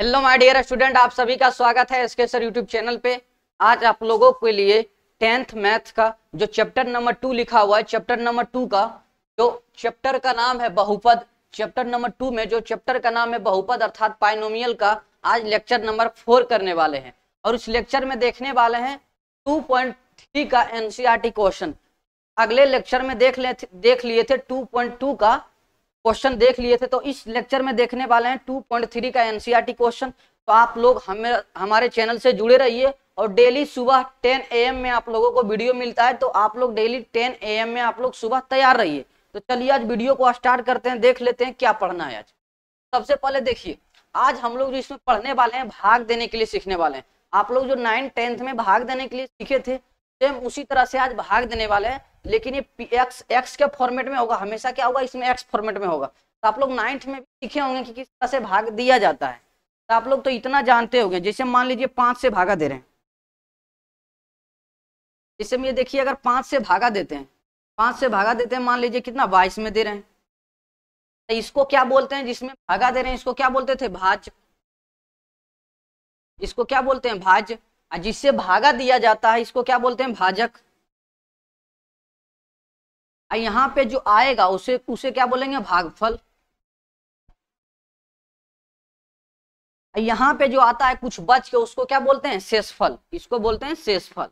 hello my dear student आप सभी का स्वागत है एसके सर यूट्यूब चैनल पे आज आप लोगों के लिए टेंथ मैथ का जो चैप्टर नंबर टू लिखा हुआ है चैप्टर नंबर टू का जो चैप्टर का नाम है बहुपद चैप्टर नंबर टू में जो चैप्टर का नाम है बहुपद अर्थात पाइनोमियल का आज लेक्चर नंबर फोर करने वाले हैं और उस लेक्चर में देखने वाले हैं टू का एनसीआर क्वेश्चन e अगले लेक्चर में देख ले देख लिए थे टू का क्वेश्चन देख लिए थे तो इस लेक्चर में देखने वाले हैं 2.3 का एनसीईआरटी e क्वेश्चन तो आप लोग हमें हमारे चैनल से जुड़े रहिए और डेली सुबह 10 एम में आप लोगों को वीडियो मिलता है तो आप लोग डेली 10 एम में आप लोग सुबह तैयार रहिए तो चलिए आज वीडियो को स्टार्ट करते हैं देख लेते हैं क्या पढ़ना है आज सबसे पहले देखिए आज हम लोग जो इसमें पढ़ने वाले हैं भाग देने के लिए सीखने वाले हैं आप लोग जो नाइन टेंथ में भाग देने के लिए सीखे थे सेम उसी तरह से आज भाग देने वाले हैं लेकिन ये एक्स एक्स के फॉर्मेट में होगा हमेशा क्या होगा इसमें एक्स फॉर्मेट में होगा तो आप लोग नाइन्थ में भी सीखे होंगे कि किस तरह से भाग दिया जाता है तो आप लोग तो इतना जानते होंगे जैसे मान लीजिए पाँच से भागा दे रहे हैं जैसे ये देखिए अगर पाँच से भागा देते हैं पाँच से भागा देते हैं मान लीजिए कितना बाईस में दे रहे हैं तो इसको क्या बोलते हैं जिसमें भागा दे रहे हैं इसको क्या बोलते थे भाज इसको क्या बोलते हैं भाज्य जिससे भागा दिया जाता है इसको क्या बोलते हैं भाजक यहां पे जो आएगा उसे उसे क्या बोलेंगे भागफल यहां पे जो आता है कुछ बच के उसको क्या बोलते हैं शेषफल इसको बोलते हैं शेषफल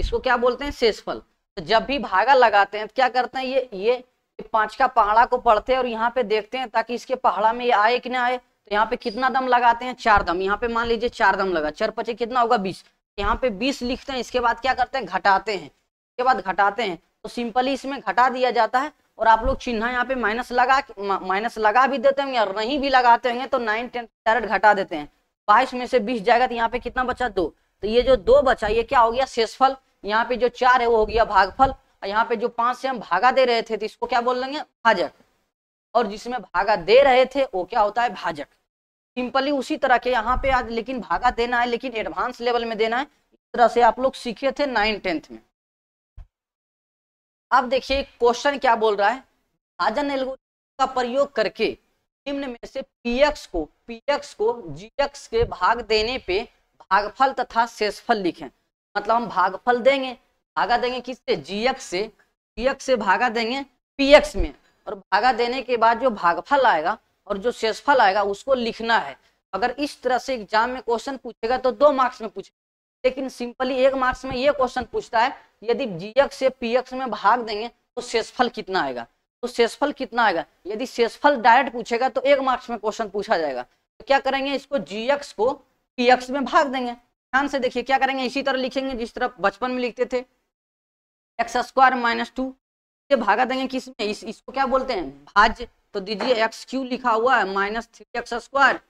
इसको क्या बोलते हैं शेषफल तो जब भी भागा लगाते हैं तो क्या करते हैं ये ये पांच का पहाड़ा को पढ़ते हैं और यहाँ पे देखते हैं ताकि इसके पहाड़ा में ये आए कि ना आए तो यहाँ पे कितना दम लगाते हैं चार दम यहाँ पे मान लीजिए चार दम लगा चार पचे कितना होगा बीस तो यहाँ पे बीस लिखते हैं इसके बाद क्या करते हैं घटाते हैं इसके बाद घटाते हैं तो सिंपली इसमें घटा दिया जाता है और आप लोग चिन्ह यहाँ पे माइनस लगा माइनस लगा भी देते हैं या नहीं भी लगाते हैं तो नाइन टेन डायरेक्ट घटा देते हैं बाईस में से बीस जाएगा तो यहाँ पे कितना बचा दो तो ये जो दो बचा ये क्या हो गया शेषफल यहाँ पे जो चार है वो हो गया भागफल और यहाँ पे जो पांच से हम भागा दे रहे थे तो इसको क्या बोल लेंगे भाजक और जिसमें भागा दे रहे थे वो क्या होता है भाजक सिंपली उसी तरह के यहाँ पे आज लेकिन भागा देना है लेकिन एडवांस लेवल में देना है इस तरह से आप लोग सीखे थे नाइन टेंथ में अब देखिए क्वेश्चन क्या बोल रहा है भाजन का प्रयोग करके निम्न में से पीएक्स को पीएक्स को जीएक्स के भाग देने पे भागफल तथा शेषफल लिखें मतलब हम भागफल देंगे भागा देंगे किससे जीएक्स से जीएक्स से भागा देंगे पीएक्स में और भागा देने के बाद जो भागफल आएगा और जो शेषफल आएगा उसको लिखना है अगर इस तरह से एग्जाम में क्वेश्चन पूछेगा तो दो मार्क्स में पूछेगा लेकिन सिंपली एक मार्क्स में ये क्वेश्चन पूछता है यदि जी से पी में भाग देंगे तो शेषफल कितना आएगा तो शेषफल कितना आएगा यदि शेषफल डायरेक्ट पूछेगा तो एक मार्क्स में क्वेश्चन पूछा जाएगा तो क्या करेंगे इसको जी को पी में भाग देंगे ध्यान से देखिए क्या करेंगे इसी तरह लिखेंगे जिस तरह बचपन में लिखते थे एक्स स्क्वायर माइनस टू से भागा देंगे किस में इस, इसको क्या बोलते हैं भाज्य तो दीजिए एक्स क्यू लिखा हुआ है minus three x square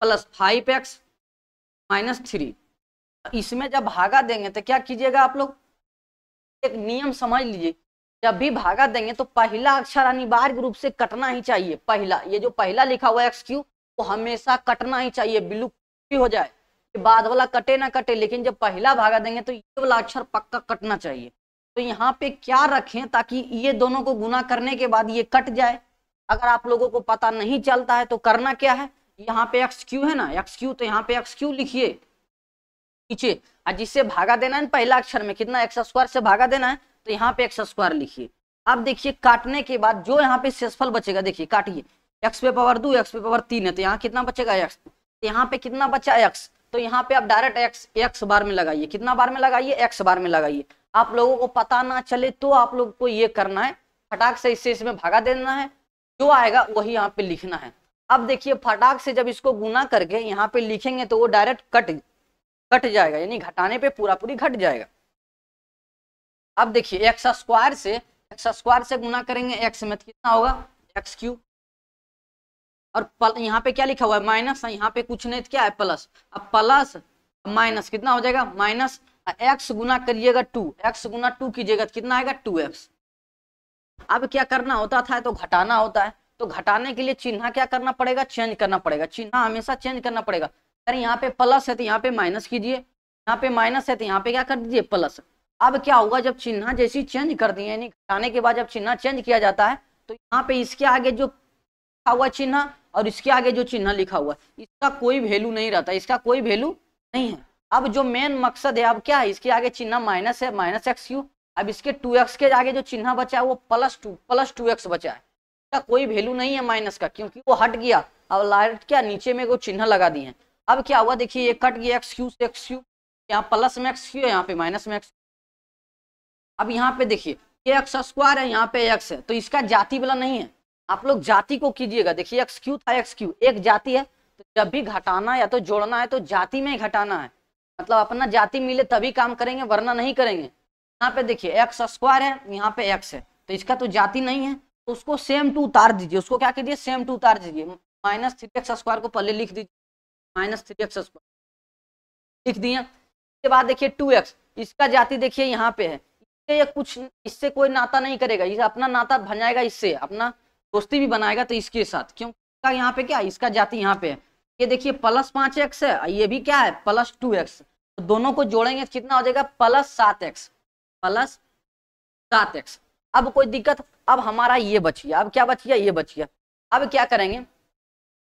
plus five x minus three इसमें जब भागा देंगे तो क्या कीजिएगा आप लोग एक नियम समझ लीजिए जब भी भागा देंगे तो पहला अक्षर अनिवार्य रूप से कटना ही चाहिए पहला ये जो पहला लिखा हुआ है एक्स क्यू वो हमेशा कटना ही चाहिए बिल्कुल हो जाए बाद वाला कटे ना कटे लेकिन जब पहला भागा देंगे तो ये वाला अक्षर पक्का कटना चाहिए तो यहाँ पे क्या रखें ताकि ये दोनों को गुना करने के बाद ये कट जाए अगर आप लोगों को पता नहीं चलता है तो करना क्या है यहाँ पे एक्स क्यू है ना एक्स क्यू तो यहाँ पे एक्स क्यू लिखिए पीछे और जिससे भागा देना है पहला अक्षर में कितना एक्स स्क्वायर से भागा देना है तो यहाँ पे एक्स स्क्वायर लिखिए अब देखिए काटने के बाद जो यहाँ पे शेषफल बचेगा देखिए काटिए एक्स पे पावर दो एक्स पे पावर तीन है तो यहाँ कितना बचेगा एक्स तो यहाँ पे कितना बचा एक्स तो यहाँ पे आप डायरेक्ट एक्स एक्स बार में लगाइए कितना बार में लगाइए एक्स बार में लगाइए आप लोगों को पता ना चले तो आप लोग को ये करना है फटाक से इससे इसमें भागा देना है जो आएगा वही यहाँ पे लिखना है अब देखिए फटाक से जब इसको गुना करके यहाँ पे लिखेंगे तो वो डायरेक्ट कट कट जाएगा यानी घटाने पे पूरा पूरी घट जाएगा अब देखिए एक्स स्क्वायर से एक्स स्क्वायर से गुना करेंगे एक्स में कितना होगा एक्स क्यूब और यहाँ पे क्या लिखा हुआ है माइनस यहाँ पे कुछ नहीं तो क्या है प्लस अब प्लस माइनस कितना हो जाएगा माइनस एक्स गुना करिएगा टू एक्स गुना टू कीजिएगा तो कितना आएगा टू एक्स अब क्या करना होता था तो घटाना होता है तो घटाने के लिए चिन्ह क्या करना पड़ेगा चेंज करना पड़ेगा चिन्ह हमेशा चेंज करना पड़ेगा अरे यहाँ पे प्लस है तो यहाँ पे माइनस कीजिए यहाँ पे माइनस है तो यहाँ पे क्या कर दीजिए प्लस अब क्या होगा जब चिन्ह जैसी चेंज कर दिए यानी घटाने के बाद जब चिन्ह चेंज किया जाता है तो यहाँ पे इसके आगे जो हुआ चिन्ह और इसके आगे जो चिन्ह लिखा हुआ है इसका कोई वैल्यू नहीं रहता इसका कोई वैल्यू नहीं है अब जो मेन मकसद है अब क्या है इसके आगे चिन्ह माइनस है माइनस एक्स क्यू अब इसके टू एक्स के आगे जो चिन्ह बचा है वो plus two plus two x बचा है इसका कोई वैल्यू नहीं है माइनस का क्योंकि वो हट गया अब लाइट क्या नीचे में वो चिन्ह लगा दिए अब क्या हुआ देखिए ये कट गया एक्स क्यू से एक्स क्यू यहाँ प्लस में एक्स क्यू है यहाँ पे माइनस में एक्स अब यहाँ पे देखिए ये एक्स स्क्वायर है यहाँ पे एक्स है तो इसका जाति वाला नहीं है आप लोग जाति को कीजिएगा देखिए एक्स क्यू था एक्स क्यू एक जाति है तो जब भी घटाना या तो जोड़ना है तो जाति में ही घटाना है मतलब अपना जाति मिले तभी काम करेंगे वरना नहीं करेंगे यहाँ पे देखिए एक्स स्क्वायर है यहाँ पे एक्स है तो इसका तो जाति नहीं है तो उसको सेम टू उतार दीजिए उसको क्या कीजिए सेम टू उतार दीजिए माइनस थ्री एक्स स्क्वायर को पहले लिख दीजिए माइनस थ्री एक्स स्क्वायर लिख दिए इसके बाद देखिए टू एक्स इसका जाति देखिए यहाँ पे है इससे ये कुछ इससे कोई नाता नहीं करेगा ये अपना नाता बन जाएगा इससे अपना दोस्ती भी बनाएगा तो इसके साथ क्यों का यहाँ पे क्या इसका जाति यहाँ पे है ये देखिए प्लस पांच एक्स है ये भी क्या है प्लस टू एक्स तो दोनों को जोड़ेंगे तो कितना हो जाएगा प्लस सात एक्स प्लस सात एक्स अब कोई दिक्कत अब हमारा ये बच गया अब क्या बच गया ये बच गया अब क्या करेंगे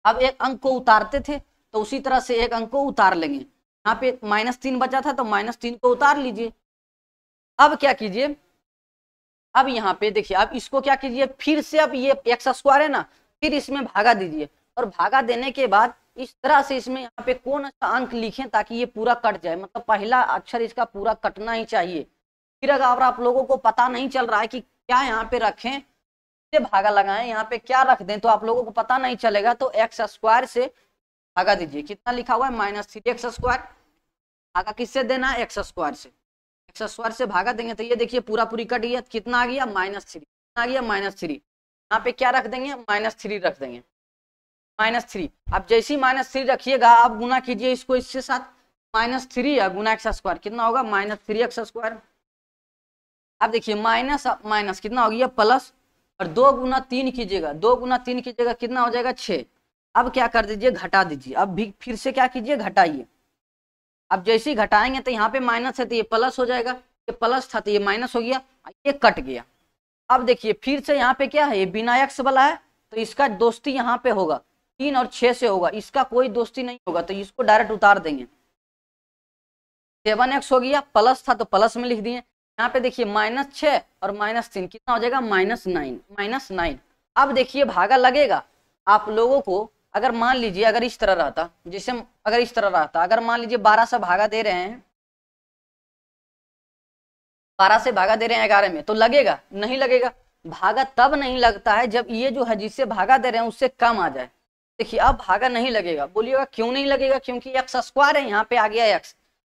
अब एक अंक को उतारते थे तो उसी तरह से एक अंक को उतार लेंगे यहाँ पे माइनस तीन बचा था तो माइनस तीन को उतार लीजिए अब क्या कीजिए अब यहाँ पे देखिए अब इसको क्या कीजिए फिर से अब ये एक्स स्क्वायर है ना फिर इसमें भागा दीजिए और भागा देने के बाद इस तरह से इसमें यहाँ पे कौन सा अंक लिखें ताकि ये पूरा कट जाए मतलब पहला अक्षर इसका पूरा कटना ही चाहिए फिर अगर आप लोगों को पता नहीं चल रहा है कि क्या यहाँ पे रखें से भागा लगाएं यहाँ पे क्या रख दें तो आप लोगों को पता नहीं चलेगा तो एक्स स्क्वायर से भागा दीजिए कितना लिखा हुआ है माइनस थ्री एक्स स्क्वायर भागा किससे देना है एक्स स्क्वायर से सस्वर अच्छा, से भागा देंगे तो ये देखिए पूरा पूरी कट गया कितना आ गया माइनस थ्री आ गया माइनस थ्री यहाँ पे क्या रख देंगे माइनस थ्री रख देंगे माइनस थ्री अब जैसे ही माइनस थ्री रखिएगा आप गुना कीजिए इसको इसके साथ माइनस थ्री या गुना एक्स स्क्वायर कितना होगा माइनस थ्री एक्स स्क्वायर आप देखिए माइनस माइनस कितना हो गया प्लस और दो गुना तीन कीजिएगा दो गुना तीन कीजिएगा कितना हो जाएगा छः अब क्या कर दीजिए घटा दीजिए अब भी फिर से क्या कीजिए घटाइए अब जैसे ही घटाएंगे तो यहाँ पे माइनस है तो ये प्लस हो जाएगा ये प्लस था तो ये माइनस हो गया ये कट गया अब देखिए फिर से यहाँ पे क्या है ये बिना एक्स वाला है तो इसका दोस्ती यहाँ पे होगा तीन और छह से होगा इसका कोई दोस्ती नहीं होगा तो इसको डायरेक्ट उतार देंगे सेवन एक्स हो गया प्लस था तो प्लस में लिख दिए यहाँ पे देखिए माइनस छः और माइनस तीन कितना हो जाएगा माइनस नाइन माइनस नाइन अब देखिए भागा लगेगा आप लोगों को अगर मान लीजिए अगर इस तरह रहता जैसे अगर इस तरह रहता अगर मान लीजिए बारह से भागा दे रहे हैं बारह से भागा दे रहे हैं ग्यारह में तो लगेगा नहीं लगेगा भागा तब नहीं लगता है जब ये जो है जिससे भागा दे रहे हैं उससे कम आ जाए देखिए अब भागा नहीं लगेगा बोलिएगा क्यों नहीं लगेगा क्योंकि एक्स स्क्वायर है यहाँ पे आ गया एक्स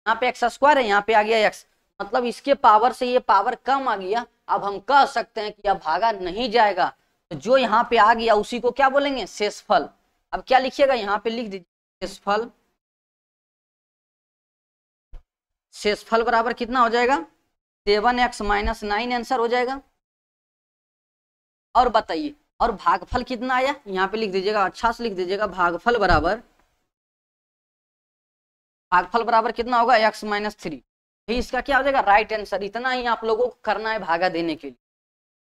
यहाँ पे एक्स स्क्वायर है यहाँ पे आ गया एक्स मतलब इसके पावर से ये पावर कम आ गया अब हम कह सकते हैं कि अब भागा नहीं जाएगा तो जो यहाँ पे आ गया उसी को क्या बोलेंगे शेषफल अब क्या लिखिएगा यहाँ पे लिख दीजिए शेषफल शेषफल बराबर कितना हो जाएगा seven x minus nine answer हो जाएगा और बताइए और भागफल कितना आया यहाँ पे लिख दीजिएगा अच्छा से लिख दीजिएगा भागफल बराबर भागफल बराबर कितना होगा एक्स माइनस थ्री तो इसका क्या हो जाएगा राइट आंसर इतना ही आप लोगों को करना है भागा देने के लिए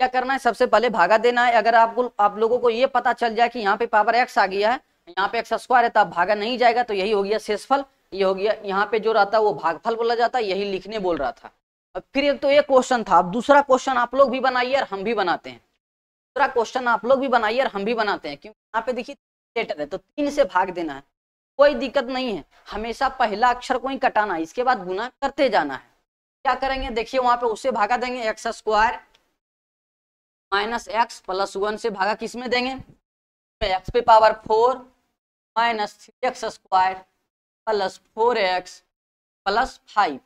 क्या करना है सबसे पहले भागा देना है अगर आपको आप लोगों को ये पता चल जाए कि यहाँ पे पावर एक्स आ गया है यहाँ पे एक्स स्क्वायर है तो आप भागा नहीं जाएगा तो यही हो गया शेषफल ये हो गया यहाँ पे जो रहता है वो भागफल बोला जाता है यही लिखने बोल रहा था अब फिर एक तो एक क्वेश्चन था अब दूसरा क्वेश्चन आप लोग भी बनाइए और हम भी बनाते हैं दूसरा क्वेश्चन आप लोग भी बनाइए और हम भी बनाते हैं क्योंकि यहाँ पे देखिए लेटर है तो तीन से भाग देना है कोई दिक्कत नहीं है हमेशा पहला अक्षर को ही कटाना है इसके बाद गुना करते जाना है क्या करेंगे देखिए वहां पे उसे भागा देंगे x square minus x plus one से भागा किस में देंगे एक्स पे power four minus three x square plus four x plus five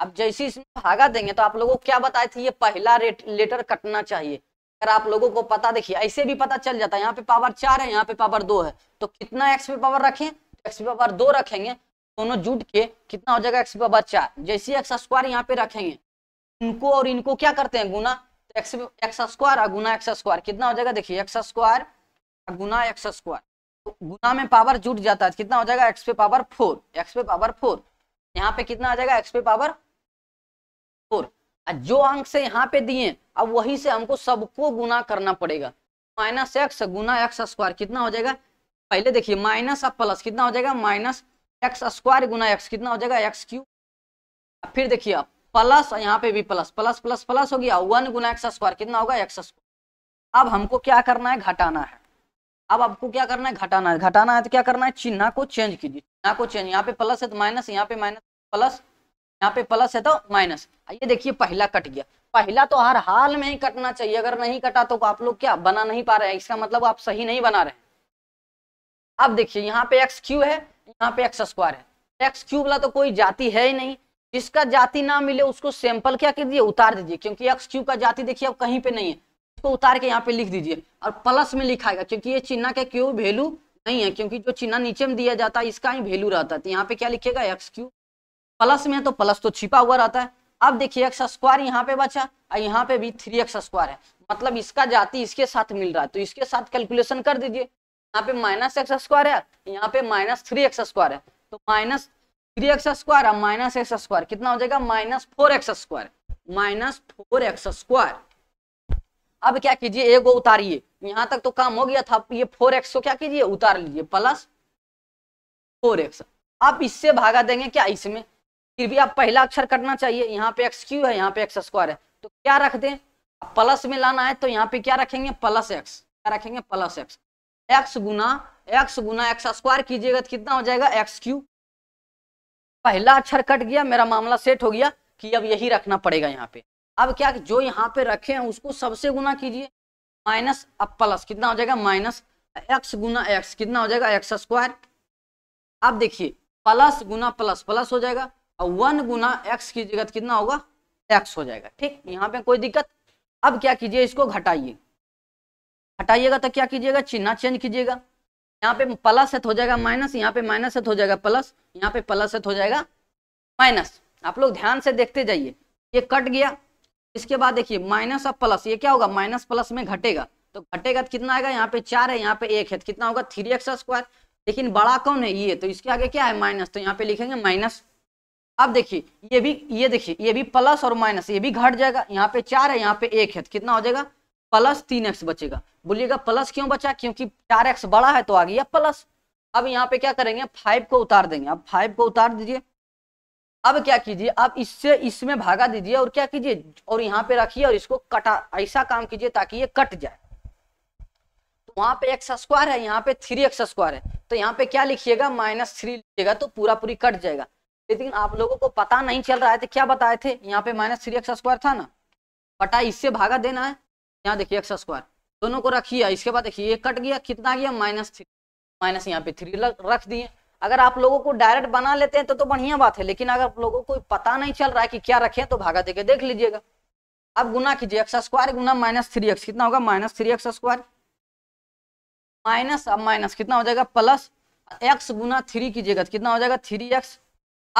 अब जैसे इसमें भागा देंगे तो आप लोगों को क्या बताए थे ये पहला रेट लेटर कटना चाहिए अगर आप लोगों को पता देखिए ऐसे भी पता चल जाता है यहाँ पे पावर चार है यहाँ पे पावर दो है तो कितना एक्स पे पावर रखें एक्स पे पावर दो रखेंगे दोनों जुट के कितना हो जाएगा एक्स पे पावर चार जैसे एक्स स्क्वायर यहाँ पे रखेंगे इनको और इनको क्या करते हैं गुना एक्स स्क्वायर और एक्स स्क्वायर कितना हो जाएगा देखिए एक्स स्क्वायर गुना एक्स स्क्वायर तो गुना में पावर जुट जाता है कितना हो जाएगा एक्स पे पावर फोर एक्स पे पावर फोर यहाँ पे कितना आ जाएगा एक्स पे पावर फोर जो अंक से यहाँ पे दिए अब वही से हमको सबको गुना करना पड़ेगा माइनस एक्स गुना एक्स स्क्वायर कितना हो जाएगा पहले देखिए माइनस और प्लस कितना हो जाएगा माइनस एक्स स्क्वायर गुना एक्स कितना हो जाएगा एक्स क्यूब फिर देखिए आप प्लस यहाँ पे भी प्लस प्लस प्लस प्लस हो गया वन गुना एक्स स्क्वायर कितना होगा एक्स स्क्वायर अब हमको क्या करना है घटाना है अब आपको क्या करना है घटाना है घटाना है तो क्या करना है चिन्ह को चेंज कीजिए चिन्ह को चेंज यहाँ पे प्लस है तो माइनस यहाँ पे माइनस प्लस यहाँ पे प्लस है तो माइनस ये देखिए पहला कट गया पहला तो हर हाल में ही कटना चाहिए अगर नहीं कटा तो आप लोग क्या बना नहीं पा रहे हैं इसका मतलब आप सही नहीं बना रहे अब देखिए यहाँ पे एक्स क्यू है यहाँ पे एक्स स्क्वायर है एक्स क्यू वाला तो कोई जाति है ही नहीं जिसका जाति ना मिले उसको सैंपल क्या कर दिए उतार दीजिए क्योंकि एक्स क्यू का जाति देखिए अब कहीं पे नहीं है उसको उतार के यहाँ पे लिख दीजिए और प्लस में लिखाएगा क्योंकि ये चिन्ह का क्यू वैल्यू नहीं है क्योंकि जो चिन्ह नीचे में दिया जाता है इसका ही वैल्यू रहता है तो यहाँ पे क्या लिखेगा एक्स क्यू प्लस में तो प्लस तो छिपा हुआ रहता है अब देखिए एक्स स्क्वायर यहाँ पे बचा और यहाँ पे भी थ्री एक्स स्क्वायर है मतलब इसका जाति इसके साथ मिल रहा है तो इसके साथ कैलकुलेशन कर दीजिए यहाँ पे माइनस एक्स स्क्वायर है यहाँ पे माइनस थ्री एक्स स्क्वायर है तो माइनस थ्री एक्स स्क्वायर और माइनस एक्स स्क्वायर कितना हो जाएगा minus four x square minus four x square अब क्या कीजिए को उतारिए यहां तक तो काम हो गया था ये फोर एक्स को क्या कीजिए उतार लीजिए प्लस फोर एक्स आप इससे भागा देंगे क्या इसमें फिर भी आप पहला अक्षर करना चाहिए यहाँ पे एक्स क्यू है यहाँ पे एक्स स्क्वायर है तो क्या रख दें प्लस में लाना है तो यहाँ पे क्या रखेंगे प्लस एक्स क्या रखेंगे प्लस एक्स एक्स गुना एक्स गुना एक्स स्क्वायर कीजिएगा तो कितना हो जाएगा एक्स क्यू पहला अक्षर कट गया मेरा मामला सेट हो गया कि अब यही रखना पड़ेगा यहाँ पे अब क्या जो यहाँ पे रखे हैं उसको सबसे गुना कीजिए माइनस अब प्लस कितना हो जाएगा माइनस एक्स गुना एक्स कितना हो जाएगा एक्स स्क्वायर अब देखिए प्लस गुना प्लस प्लस हो जाएगा और वन गुना एक्स की जगह कितना होगा एक्स हो जाएगा ठीक यहाँ पे कोई दिक्कत अब क्या कीजिए इसको घटाइए हटाइएगा तो क्या कीजिएगा चिन्ह चेंज कीजिएगा यहाँ पे प्लस सेट हो जाएगा माइनस यहाँ पे माइनस सेट हो जाएगा प्लस यहाँ पे प्लस सेट हो जाएगा माइनस आप लोग ध्यान से देखते जाइए ये कट गया इसके बाद देखिए माइनस और प्लस ये क्या होगा माइनस प्लस में घटेगा तो घटेगा तो कितना आएगा यहाँ पे चार है यहाँ पे एक है तो कितना होगा थ्री एक्स स्क्वायर लेकिन बड़ा कौन है ये तो इसके आगे क्या है माइनस तो यहाँ पे लिखेंगे माइनस अब देखिए ये भी ये देखिए ये भी प्लस और माइनस ये भी घट जाएगा यहाँ पे चार है यहाँ पे एक है तो कितना हो जाएगा प्लस तीन एक्स बचेगा बोलिएगा प्लस क्यों बचा क्योंकि चार एक्स बड़ा है तो आ गया प्लस अब यहाँ पे क्या करेंगे फाइव को उतार देंगे अब फाइव को उतार दीजिए अब क्या कीजिए अब इससे इसमें भागा दीजिए और क्या कीजिए और यहाँ पे रखिए और इसको कटा ऐसा काम कीजिए ताकि ये कट जाए तो वहां पे एक्स स्क्वायर है यहाँ पे थ्री एक्स स्क्वायर है तो यहाँ पे क्या लिखिएगा माइनस थ्री लिखिएगा तो पूरा पूरी कट जाएगा लेकिन आप लोगों को पता नहीं चल रहा है तो क्या बताए थे यहाँ पे माइनस थ्री एक्स स्क्वायर था ना पटा इससे भागा देना है यहाँ देखिए एक्स स्क्वायर दोनों को रखिए इसके बाद देखिए एक कट गया कितना गया माइनस थ्री माइनस यहाँ पे थ्री रख दिए अगर आप लोगों को डायरेक्ट बना लेते हैं तो तो बढ़िया बात है लेकिन अगर आप लोगों को पता नहीं चल रहा है कि क्या रखे तो भागा देके देख लीजिएगा अब गुना कीजिए एक्स स्क्वायर गुना माइनस थ्री एक्स कितना होगा minus three x square minus अब माइनस कितना हो जाएगा प्लस एक्स गुना थ्री कीजिएगा तो कितना हो जाएगा थ्री एक्स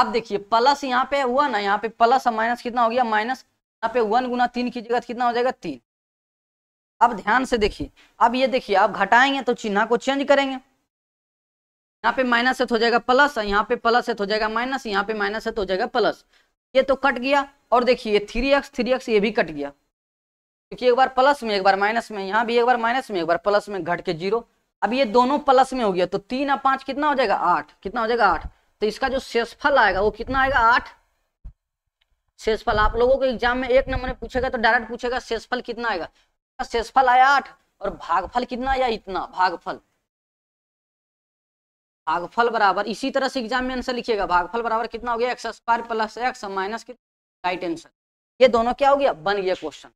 अब देखिए प्लस यहाँ पे हुआ ना यहाँ पे प्लस माइनस कितना हो गया माइनस यहाँ पे वन गुना तीन कीजिएगा तो कितना हो जाएगा तीन अब ध्यान से देखिए अब ये देखिए आप घटाएंगे तो चिन्ह को चेंज करेंगे यहाँ पे माइनस हो जाएगा प्लस यहाँ पे प्लस हो जाएगा माइनस यहाँ पे माइनस हो जाएगा प्लस ये तो कट गया और देखिए थ्री एक्स थ्री एक्स ये भी कट गया क्योंकि एक बार प्लस में एक बार माइनस में यहाँ भी एक बार माइनस में एक बार प्लस में घट के जीरो अब ये दोनों प्लस में हो गया तो तीन और पांच कितना हो जाएगा आठ कितना हो जाएगा आठ तो इसका जो शेषफल आएगा वो कितना आएगा आठ शेषफल आप लोगों को एग्जाम में एक नंबर में पूछेगा तो डायरेक्ट पूछेगा शेषफल कितना आएगा शेषफल आया आठ और भागफल कितना आया इतना भागफल भागफल बराबर इसी तरह से एग्जाम में आंसर लिखिएगा भागफल बराबर कितना हो गया x square plus x minus right answer ये दोनों क्या हो गया बन गया क्वेश्चन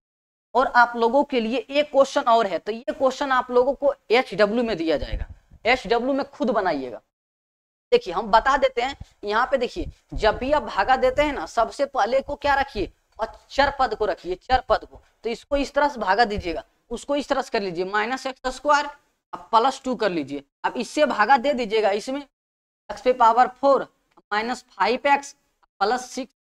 और आप लोगों के लिए एक क्वेश्चन और है तो ये क्वेश्चन आप लोगों को एच डब्ल्यू में दिया जाएगा एच डब्ल्यू में खुद बनाइएगा देखिए हम बता देते हैं यहाँ पे देखिए जब भी आप भागा देते हैं ना सबसे पहले को क्या रखिए और चर पद को रखिए चर पद को तो इसको इस तरह से भागा दीजिएगा उसको इस तरह से कर लीजिए माइनस एक्स स्क्वायर अब प्लस टू कर लीजिए अब इससे भागा दे दीजिएगा इसमें एक्स पे power four minus five x plus six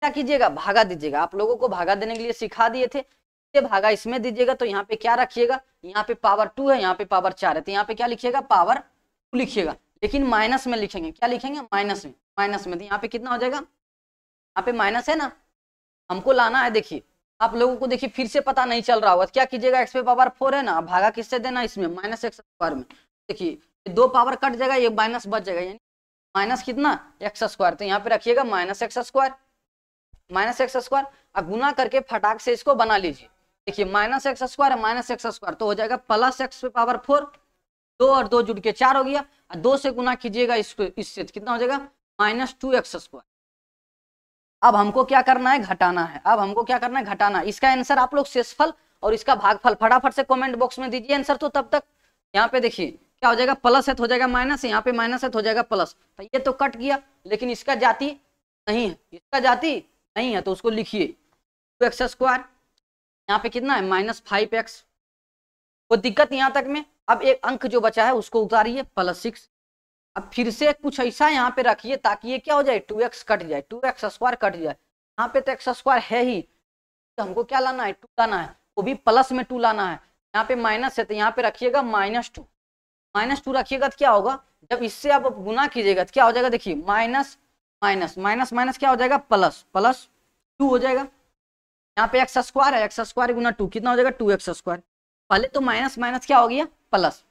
क्या कीजिएगा भागा दीजिएगा आप लोगों को भागा देने के लिए सिखा दिए थे इससे भागा इसमें दीजिएगा तो यहाँ पे क्या रखिएगा यहाँ पे पावर टू है यहाँ पे पावर चार है तो यहाँ पे क्या लिखिएगा पावर टू लिखिएगा लेकिन माइनस में लिखेंगे क्या लिखेंगे माइनस में माइनस में तो यहाँ पे कितना हो जाएगा यहाँ पे माइनस है ना हमको लाना है देखिए आप लोगों को देखिए फिर से पता नहीं चल रहा होगा क्या कीजिएगा एक्स पे पावर फोर है ना भागा किससे देना इसमें माइनस एक्स स्क्वायर में देखिए दो पावर कट जाएगा ये माइनस बच जाएगा यानी माइनस कितना एक्स स्क्वायर तो यहाँ पे रखिएगा minus x square minus x square और गुना करके फटाक से इसको बना लीजिए देखिए minus x square minus x square तो हो जाएगा प्लस एक्स पे पावर फोर दो और दो जुड़ के चार हो गया और दो से गुना कीजिएगा इसको इससे तो कितना हो जाएगा माइनस टू एक्स स्क्वायर अब हमको क्या करना है घटाना है अब हमको क्या करना है घटाना इसका आंसर आप लोग शेषफल और इसका भागफल फटाफट से कमेंट बॉक्स में दीजिए आंसर तो तब तक यहाँ पे देखिए क्या हो जाएगा प्लस तो हो जाएगा माइनस यहाँ पे माइनस तो हो जाएगा प्लस तो ये तो कट गया लेकिन इसका जाति नहीं है इसका जाति नहीं है तो उसको लिखिए टू एक्स स्क्वायर यहाँ पे कितना है माइनस फाइव एक्स कोई दिक्कत यहाँ तक में अब एक अंक जो बचा है उसको उतारिए प्लस सिक्स अब फिर से कुछ ऐसा यहाँ पे रखिए ताकि ये क्या हो जाए टू एक्स कट जाए टू एक्स स्क्वायर कट जाए यहाँ पे तो एक्स स्क्वायर है ही तो हमको क्या लाना है टू लाना है वो भी प्लस में टू लाना है यहाँ पे माइनस है तो यहाँ पे रखिएगा माइनस टू माइनस टू रखिएगा तो क्या होगा जब इससे आप गुना कीजिएगा तो क्या हो जाएगा देखिए माइनस माइनस माइनस माइनस क्या हो जाएगा प्लस प्लस टू हो जाएगा यहाँ पे एक्स स्क्वायर है एक्स स्क्वायर गुना टू कितना हो जाएगा टू एक्स स्क्वायर पहले तो माइनस माइनस क्या हो गया प्लस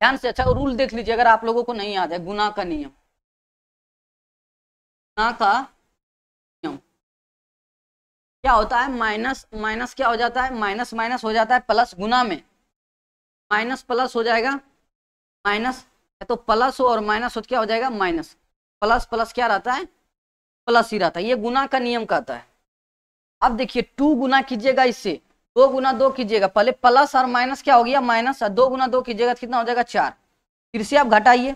ध्यान से अच्छा रूल देख लीजिए अगर आप लोगों को नहीं याद है गुना का नियम गुना का नियम क्या होता है माइनस माइनस क्या हो जाता है माइनस माइनस हो जाता है प्लस गुना में माइनस प्लस हो जाएगा माइनस तो प्लस और माइनस क्या हो जाएगा माइनस प्लस प्लस क्या रहता है प्लस ही रहता है ये गुना का नियम कहता है अब देखिए टू गुना कीजिएगा इससे दो गुना दो कीजिएगा पहले प्लस और माइनस क्या हो गया माइनस दो गुना दो कीजिएगा तो कितना हो जाएगा चार फिर से आप घटाइए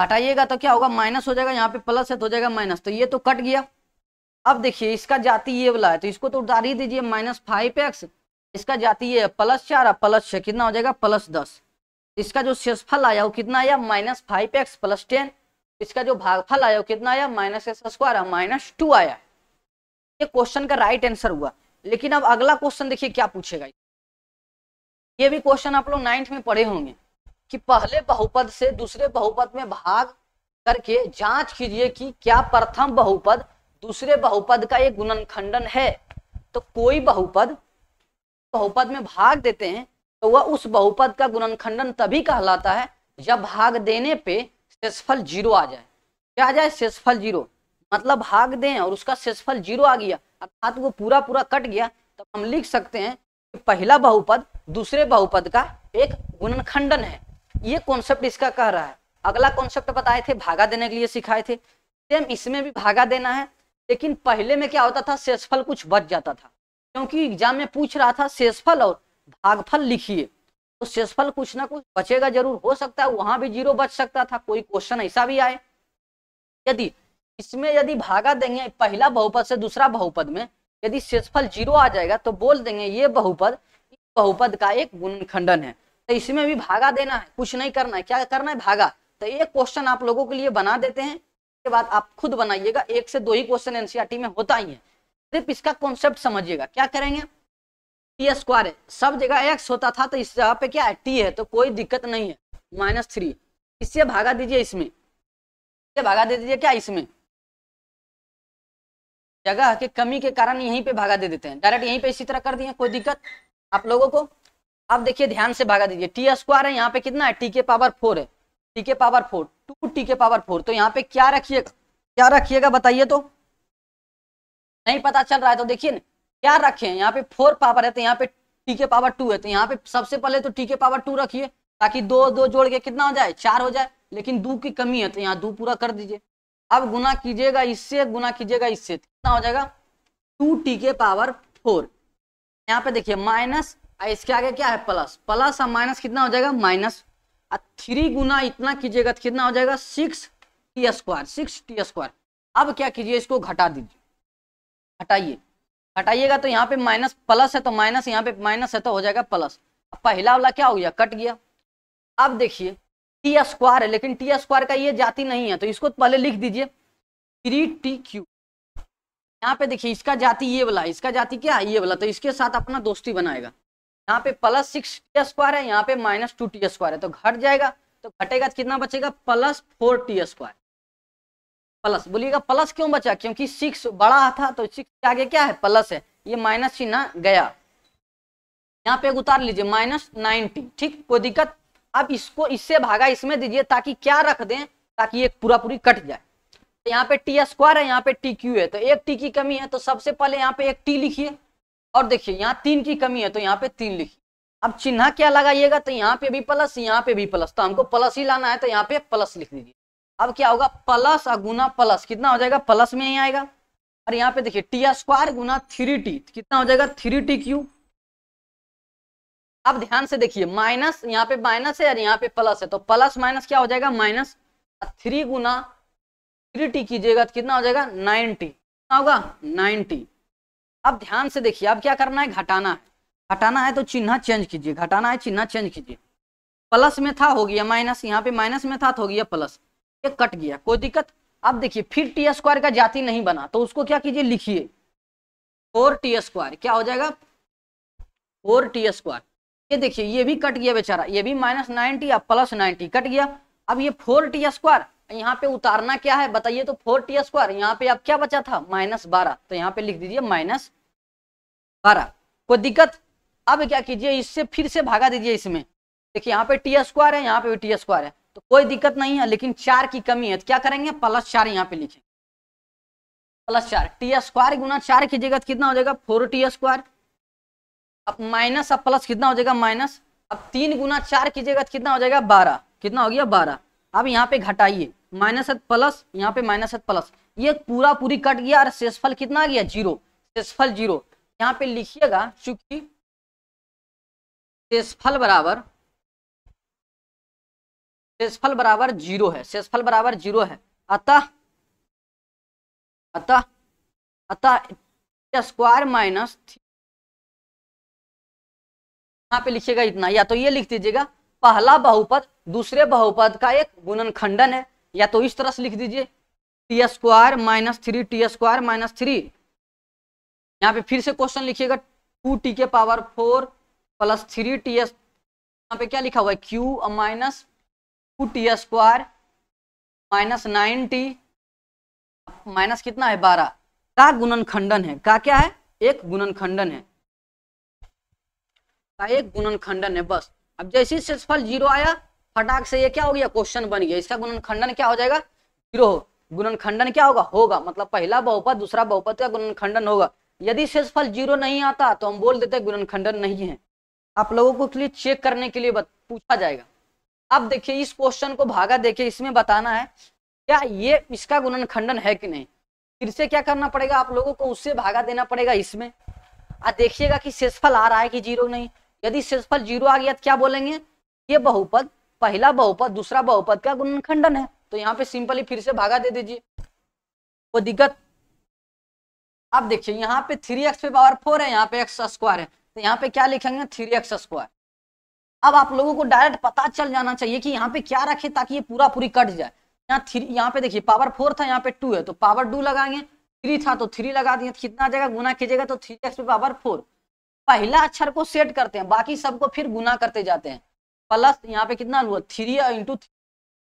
घटाइएगा तो क्या होगा माइनस हो जाएगा यहाँ पे प्लस है तो हो जाएगा माइनस तो ये तो कट गया अब देखिए इसका जाति ये वाला है तो इसको तो उतार ही दीजिए माइनस फाइव एक्स इसका जाति ये प्लस चार और प्लस छः कितना हो जाएगा प्लस दस इसका जो शेषफल आया वो कितना आया minus five x plus ten इसका जो भागफल आया वो कितना आया minus x square minus two आया ये क्वेश्चन का राइट आंसर हुआ लेकिन अब अगला क्वेश्चन देखिए क्या पूछेगा ये भी क्वेश्चन आप लोग नाइन्थ में पढ़े होंगे कि पहले बहुपद से दूसरे बहुपद में भाग करके जांच कीजिए कि क्या प्रथम बहुपद दूसरे बहुपद का एक गुणनखंडन है तो कोई बहुपद बहुपद में भाग देते हैं तो वह उस बहुपद का गुणनखंडन तभी कहलाता है जब भाग देने पे शेषफल जीरो आ जाए क्या आ जाए शेषफल जीरो मतलब भाग दें और उसका शेषफल जीरो आ गया अर्थात वो पूरा पूरा कट गया तब हम लिख सकते हैं कि पहला बहुपद दूसरे बहुपद का एक गुणनखंडन है ये कॉन्सेप्ट इसका कह रहा है अगला कॉन्सेप्ट बताए थे भागा देने के लिए सिखाए थे सेम इसमें भी भागा देना है लेकिन पहले में क्या होता था शेषफल कुछ बच जाता था क्योंकि एग्जाम में पूछ रहा था शेषफल और भागफल लिखिए तो शेषफल कुछ ना कुछ बचेगा जरूर हो सकता है वहां भी जीरो बच सकता था कोई क्वेश्चन ऐसा भी आए यदि इसमें यदि भागा देंगे पहला बहुपद से दूसरा बहुपद में यदि शेषफल जीरो आ जाएगा तो बोल देंगे ये बहुपद बहुपद का एक गुणखंडन है तो इसमें भी भागा देना है कुछ नहीं करना है क्या करना है भागा तो एक क्वेश्चन आप लोगों के लिए बना देते हैं इसके बाद आप खुद बनाइएगा एक से दो ही क्वेश्चन एनसीआर e में होता ही है सिर्फ इसका कॉन्सेप्ट समझिएगा क्या करेंगे टी स्क्वायर है सब जगह एक्स होता था तो इस जगह पे क्या है टी है तो कोई दिक्कत नहीं है माइनस थ्री इससे भागा दीजिए इसमें भागा दे दीजिए क्या इसमें जगह के कमी के कारण यहीं पे भागा दे देते हैं डायरेक्ट यहीं पे इसी तरह कर दिए कोई दिक्कत आप लोगों को आप देखिए ध्यान से भागा दीजिए टी स्क्वायर है यहाँ पे कितना है टी के पावर फोर है टी के पावर फोर टू टी के पावर फोर तो यहाँ पे क्या रखिएगा क्या रखिएगा बताइए तो नहीं पता चल रहा है तो देखिए ना क्या रखे हैं यहाँ पे फोर पावर है तो यहाँ पे टी के पावर टू है तो यहाँ पे सबसे पहले तो टी के पावर टू रखिए ताकि दो दो जोड़ के कितना हो जाए चार हो जाए लेकिन दो की कमी है तो यहाँ दो पूरा कर दीजिए अब गुना कीजिएगा इससे गुना कीजिएगा इससे कितना हो जाएगा टू टी के पावर फोर यहाँ पे देखिए माइनस इसके आगे क्या है प्लस प्लस और माइनस कितना हो जाएगा माइनस थ्री गुना इतना कीजिएगा तो कितना हो जाएगा six t square six t square अब क्या कीजिए इसको घटा दीजिए हटाइए हटाइएगा तो यहाँ पे माइनस प्लस है तो माइनस यहाँ पे माइनस है तो हो जाएगा प्लस पहला वाला क्या हो गया कट गया अब देखिए टी स्क्वायर है लेकिन टी स्क्वायर का ये जाति नहीं है तो इसको पहले लिख दीजिए थ्री टी क्यू यहाँ पे देखिए इसका जाति ये वाला इसका जाति क्या ये वाला तो इसके साथ अपना दोस्ती बनाएगा यहाँ पे प्लस सिक्स टी स्क्वायर है यहाँ पे माइनस टू टी स्क्वायर है तो घट जाएगा तो घटेगा कितना बचेगा plus four t square plus बोलिएगा प्लस क्यों बचा क्योंकि सिक्स बड़ा था तो सिक्स के आगे क्या है प्लस है ये माइनस ही ना गया यहाँ पे उतार लीजिए माइनस नाइनटी ठीक कोई दिक्कत आप इसको इससे भागा इसमें दीजिए ताकि क्या रख दें ताकि ये पूरा पूरी कट जाए यहाँ पे टी स्क्वायर है यहाँ पे टी क्यू है तो एक टी की कमी है तो सबसे पहले यहाँ पे एक टी लिखिए और देखिए यहाँ तीन की कमी है तो यहाँ पे तीन लिखिए अब चिन्ह क्या लगाइएगा तो यहाँ पे भी प्लस यहाँ पे भी प्लस तो हमको प्लस ही लाना है तो यहाँ पे प्लस लिख दीजिए अब क्या होगा प्लस और गुना प्लस कितना हो जाएगा प्लस में ही आएगा और यहाँ पे देखिए टी स्क्वायर गुना थ्री टी कितना हो जाएगा थ्री टी क्यू अब ध्यान से देखिए माइनस यहाँ पे माइनस है और यहाँ पे प्लस है तो प्लस माइनस क्या हो जाएगा माइनस थ्री गुना थ्री कीजिएगा तो कितना हो जाएगा नाइनटी कितना होगा नाइनटी अब ध्यान से देखिए अब क्या करना है घटाना है घटाना है तो चिन्ह चेंज कीजिए घटाना है चिन्ह चेंज कीजिए प्लस में था हो गया माइनस यहाँ पे माइनस में था तो हो गया प्लस ये कट गया कोई दिक्कत अब देखिए फिर टी स्क्वायर का जाति नहीं बना तो उसको क्या कीजिए लिखिए फोर टी स्क्वायर क्या हो जाएगा फोर टी स्क्वायर ये देखिए ये भी कट गया बेचारा ये भी माइनस नाइनटी या प्लस नाइनटी कट गया अब ये फोर टी स्क्वायर यहाँ पे उतारना क्या है बताइए तो फोर टी स्क्वायर यहाँ पे अब क्या बचा था माइनस बारह तो यहाँ पे लिख दीजिए माइनस बारह कोई दिक्कत अब क्या कीजिए इससे फिर से भागा दीजिए इसमें देखिए यहाँ पे टी स्क्वायर है यहाँ पे भी टी स्क्वायर है तो कोई दिक्कत नहीं है लेकिन चार की कमी है तो क्या करेंगे प्लस चार यहाँ पे लिखेंगे प्लस चार टी स्क्वायर गुना चार कीजिएगा तो कितना हो जाएगा फोर टी स्क्वायर अब माइनस अब प्लस कितना हो जाएगा माइनस अब तीन गुना चार कीजिएगा तो कितना हो जाएगा बारह कितना हो गया बारह अब यहाँ पे घटाइए माइनस एथ प्लस यहाँ पे माइनस एथ प्लस ये पूरा पूरी कट गया और शेषफल कितना गया जीरो शेषफल जीरो यहाँ पे लिखिएगा चूंकि शेषफल बराबर शेषफल बराबर जीरो है शेषफल बराबर जीरो है अतः अतः अतः स्क्वायर माइनस यहाँ पे लिखिएगा इतना या तो ये लिख दीजिएगा पहला बहुपद दूसरे बहुपद का एक गुणन खंडन है या तो इस तरह से लिख दीजिए t square minus three t square minus three यहाँ पे फिर से क्वेश्चन लिखिएगा टू टी के power four plus three t s यहाँ पे क्या लिखा हुआ है cube minus two t square minus nine t minus कितना है बारह का गुणन खंडन है का क्या है एक गुणन खंडन है का एक गुणन खंडन है बस अब जैसे क्षेत्रफल जीरो आया फटाक से ये क्या हो गया क्वेश्चन बन गया इसका गुणन खंडन क्या हो जाएगा जीरो गुणन खंडन क्या होगा होगा मतलब पहला बहुपद दूसरा बहुपद का गुणन खंडन होगा यदि शेषफल जीरो नहीं आता तो हम बोल देते गुणन खंडन नहीं है आप लोगों को लिए चेक करने के लिए पूछा जाएगा अब देखिए इस क्वेश्चन को भागा देखिए इसमें बताना है क्या ये इसका गुणन खंडन है कि नहीं फिर से क्या करना पड़ेगा आप लोगों को उससे भागा देना पड़ेगा इसमें आ देखिएगा कि शेषफल आ रहा है कि जीरो नहीं यदि शेषफल जीरो आ गया तो क्या बोलेंगे ये बहुपद पहला बहुपद दूसरा बहुपद का गुणनखंडन है तो यहाँ पे सिंपली फिर से भागा दे दीजिए वो दिक्कत आप देखिए यहाँ पे थ्री एक्स पे पावर फोर है यहाँ पे एक्स स्क्वायर है तो यहाँ पे क्या लिखेंगे थ्री एक्स स्क्वायर अब आप लोगों को डायरेक्ट पता चल जाना चाहिए कि यहाँ पे क्या रखे ताकि ये पूरा पूरी कट जाए यहाँ थ्री यहाँ पे देखिए पावर फोर था यहाँ पे टू है तो पावर टू लगाएंगे थ्री था तो थ्री लगा दिए कितना जगह गुना कीजिएगा तो थ्री एक्स पे पावर फोर पहला अक्षर को सेट करते हैं बाकी सबको फिर गुना करते जाते हैं प्लस यहाँ पे कितना हुआ थ्री इंटू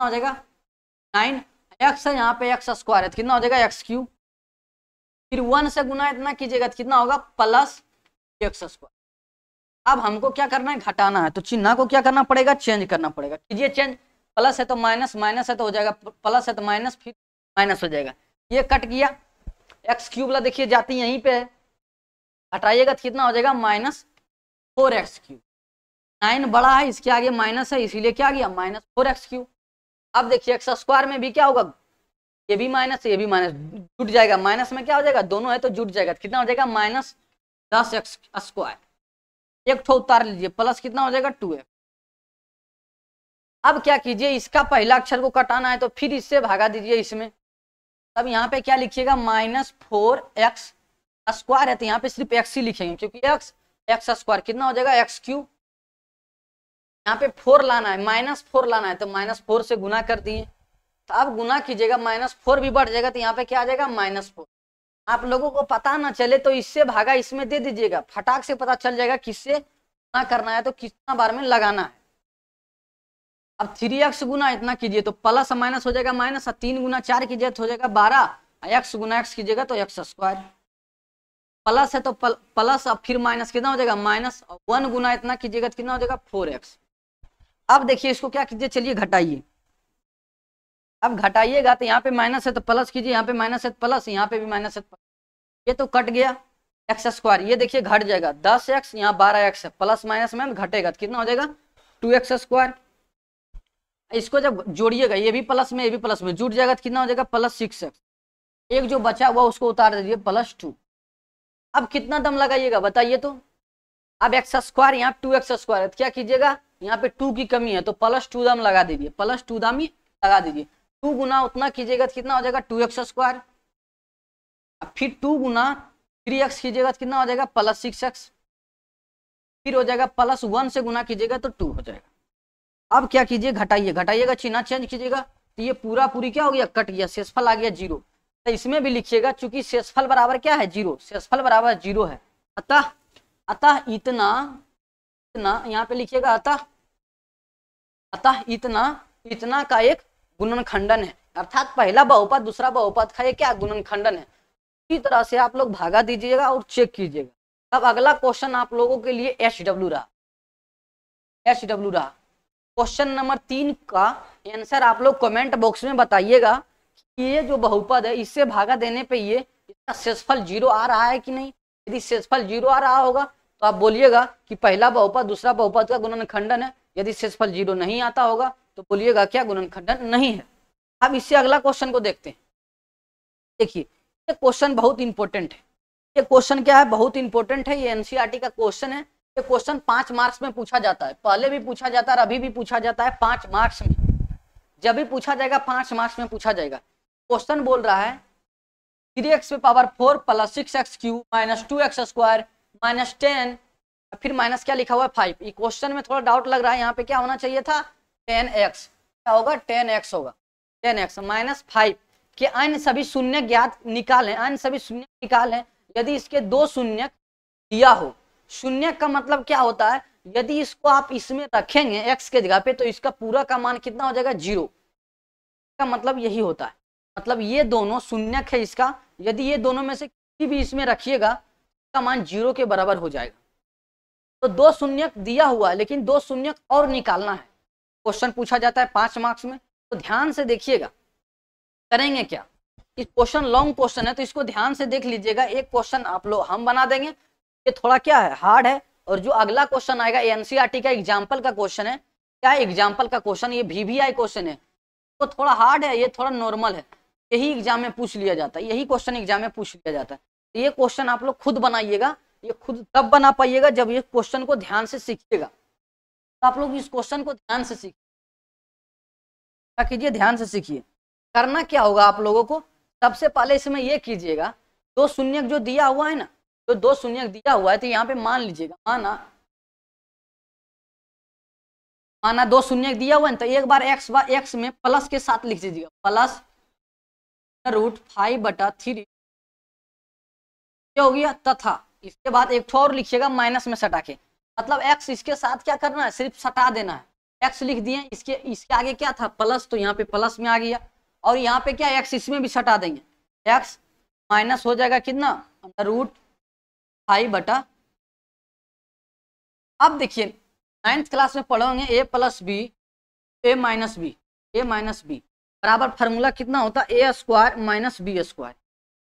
हो जाएगा नाइन एक्स है यहाँ पे एक्स स्क्वायर है तो कितना हो जाएगा एक्स क्यूब फिर वन से गुना इतना कीजिएगा तो कितना होगा प्लस एक्स स्क्वायर अब हमको क्या करना है घटाना है तो चिन्ह को क्या करना पड़ेगा चेंज करना पड़ेगा कीजिए चेंज प्लस है तो माइनस माइनस है तो हो जाएगा प्लस है तो माइनस फिर माइनस हो जाएगा ये कट किया एक्स क्यूब ला देखिए जाती यहीं पे है हटाइएगा तो कितना हो जाएगा minus four x cube nine बड़ा है इसके आगे माइनस है इसीलिए क्या गया माइनस फोर एक्स क्यू अब देखिए एक्स स्क्वायर में भी क्या होगा ये भी माइनस ये भी माइनस जुट जाएगा माइनस में क्या हो जाएगा दोनों है तो जुट जाएगा तो कितना हो जाएगा माइनस दस एक्स स्क्वायर एक ठो उतार लीजिए प्लस कितना हो जाएगा टू एक्स अब क्या कीजिए इसका पहला अक्षर को कटाना है तो फिर इससे भागा दीजिए इसमें तब यहाँ पे क्या लिखिएगा माइनस फोर एक्स स्क्वायर है तो यहाँ पे सिर्फ एक्स ही लिखेंगे क्योंकि एक्स एक्स स्क्वायर कितना हो जाएगा एक्स क्यूब यहाँ पे फोर लाना है माइनस फोर लाना है तो माइनस फोर से गुना कर दिए तो आप गुना कीजिएगा माइनस फोर भी बढ़ जाएगा तो यहाँ पे क्या आ जाएगा माइनस फोर आप लोगों को पता ना चले तो इससे भागा इसमें दे दीजिएगा फटाक से पता चल जाएगा किससे गुना करना है तो कितना बार में लगाना है अब थ्री एक्स गुना इतना कीजिए तो प्लस माइनस हो जाएगा माइनस तीन गुना चार कीजिए तो हो जाएगा बारह एक्स गुना एक्स कीजिएगा तो एक्स स्क्वायर प्लस है तो प्लस अब फिर माइनस कितना हो जाएगा माइनस वन गुना इतना कीजिएगा तो कितना हो जाएगा फोर एक्स अब देखिए इसको क्या कीजिए चलिए घटाइए अब घटाइएगा तो यहाँ पे माइनस है तो प्लस कीजिए यहाँ पे माइनस है तो प्लस यहाँ पे भी माइनस है तो ये तो कट गया एक्स स्क्वायर ये देखिए घट जाएगा दस एक्स यहाँ बारह एक्स है प्लस माइनस में घटेगा तो कितना हो जाएगा टू एक्स स्क्वायर इसको जब जोड़िएगा ये भी प्लस में ये भी प्लस में जुट जाएगा तो कितना हो जाएगा प्लस सिक्स एक्स एक जो बचा हुआ उसको उतार दीजिए प्लस टू अब कितना दम लगाइएगा बताइए तो अब एक्स स्क्वायर यहाँ टू एक्स स्क्वायर क्या कीजिएगा यहाँ पे टू की कमी है तो प्लस टू दाम लगा दीजिए प्लस टू दाम ही लगा दीजिए टू गुना उतना कीजिएगा तो कितना हो जाएगा टू एक्स स्क्वायर फिर टू गुना थ्री एक्स कीजिएगा तो कितना हो जाएगा प्लस सिक्स एक्स फिर हो जाएगा प्लस वन से गुना कीजिएगा तो टू हो जाएगा अब क्या कीजिए घटाइए घटाइएगा चिन्ह चेंज कीजिएगा तो ये पूरा पूरी क्या हो गया कट गया शेषफल आ गया जीरो तो इसमें भी लिखिएगा चूंकि शेषफल बराबर क्या है जीरो शेषफल बराबर जीरो है अतः अतः इतना इतना यहाँ पे लिखिएगा अतः अतः इतना इतना का एक गुणन खंडन है अर्थात पहला बहुपद दूसरा बहुपद का एक क्या गुणन खंडन है इसी तरह से आप लोग भागा दीजिएगा और चेक कीजिएगा अब अगला क्वेश्चन आप लोगों के लिए एच डब्ल्यू रहा एच डब्ल्यू रहा क्वेश्चन नंबर तीन का आंसर आप लोग कमेंट बॉक्स में बताइएगा ये जो बहुपद है इससे भागा देने पे ये इसका शेषफल जीरो आ रहा है कि नहीं यदि शेषफल जीरो आ रहा होगा तो आप बोलिएगा कि पहला बहुपद दूसरा बहुपद का गुणनखंडन है यदि शेषफल जीरो नहीं आता होगा तो बोलिएगा क्या खंडन नहीं है अब इससे अगला क्वेश्चन को देखते हैं देखिए ये क्वेश्चन बहुत इंपॉर्टेंट है ये क्वेश्चन क्या है बहुत इंपॉर्टेंट है ये एनसीईआरटी e का क्वेश्चन है ये क्वेश्चन पांच मार्क्स में पूछा जाता है पहले भी पूछा जाता है अभी भी पूछा जाता है पांच मार्क्स में जब भी पूछा जाएगा पांच मार्क्स में पूछा जाएगा क्वेश्चन बोल रहा है थ्री एक्स पे power four plus six x cube minus two x square minus ten फिर माइनस क्या लिखा हुआ है फाइव ये क्वेश्चन में थोड़ा डाउट लग रहा है यहाँ पे क्या होना चाहिए था टेन एक्स क्या होगा टेन एक्स होगा टेन एक्स माइनस फाइव के अन्य सभी शून्य ज्ञात निकालें अन्य सभी शून्य निकालें यदि इसके दो शून्य दिया हो शून्य का मतलब क्या होता है यदि इसको आप इसमें रखेंगे एक्स के जगह पे तो इसका पूरा का मान कितना हो जाएगा जीरो का मतलब यही होता है मतलब ये दोनों शून्यक है इसका यदि ये दोनों में से किसी भी इसमें रखिएगा का मान जीरो के बराबर हो जाएगा तो दो शून्य दिया हुआ है लेकिन दो शून्य और निकालना है क्वेश्चन पूछा जाता है पांच मार्क्स में तो ध्यान से देखिएगा करेंगे क्या इस क्वेश्चन लॉन्ग क्वेश्चन है तो इसको ध्यान से देख लीजिएगा एक क्वेश्चन आप लोग हम बना देंगे ये थोड़ा क्या है हार्ड है और जो अगला क्वेश्चन आएगा एनसीआरटी e का एग्जाम्पल का क्वेश्चन है क्या एग्जाम्पल का क्वेश्चन ये वीवीआई क्वेश्चन है तो थोड़ा हार्ड है ये थोड़ा नॉर्मल है यही एग्जाम में पूछ लिया जाता है यही क्वेश्चन एग्जाम में पूछ लिया जाता है ये क्वेश्चन आप लोग खुद बनाइएगा ये खुद तब बना पाइएगा जब ये क्वेश्चन को ध्यान से सीखिएगा तो आप लोग इस क्वेश्चन को ध्यान से सीखिए क्या कीजिए ध्यान से सीखिए करना क्या होगा आप लोगों को सबसे पहले इसमें ये कीजिएगा दो शून्य जो दिया हुआ है ना जो दो शून्य दिया हुआ है तो यहाँ पे मान लीजिएगा माना माना दो शून्य दिया हुआ है तो एक बार एक्स बार एक्स में प्लस के साथ लिख दीजिएगा प्लस रूट फाइव बटा थ्री क्या हो गया तथा इसके बाद एक ठो और लिखिएगा माइनस में सटा के मतलब एक्स इसके साथ क्या करना है सिर्फ सटा देना है एक्स लिख दिए इसके इसके आगे क्या था प्लस तो यहाँ पे प्लस में आ गया और यहाँ पे क्या एक्स इसमें भी सटा देंगे एक्स माइनस हो जाएगा कितना अंदर रूट फाइव बटा अब देखिए नाइन्थ क्लास में पढ़ोगे a plus b a minus b a minus b बराबर फार्मूला कितना होता है a square minus b square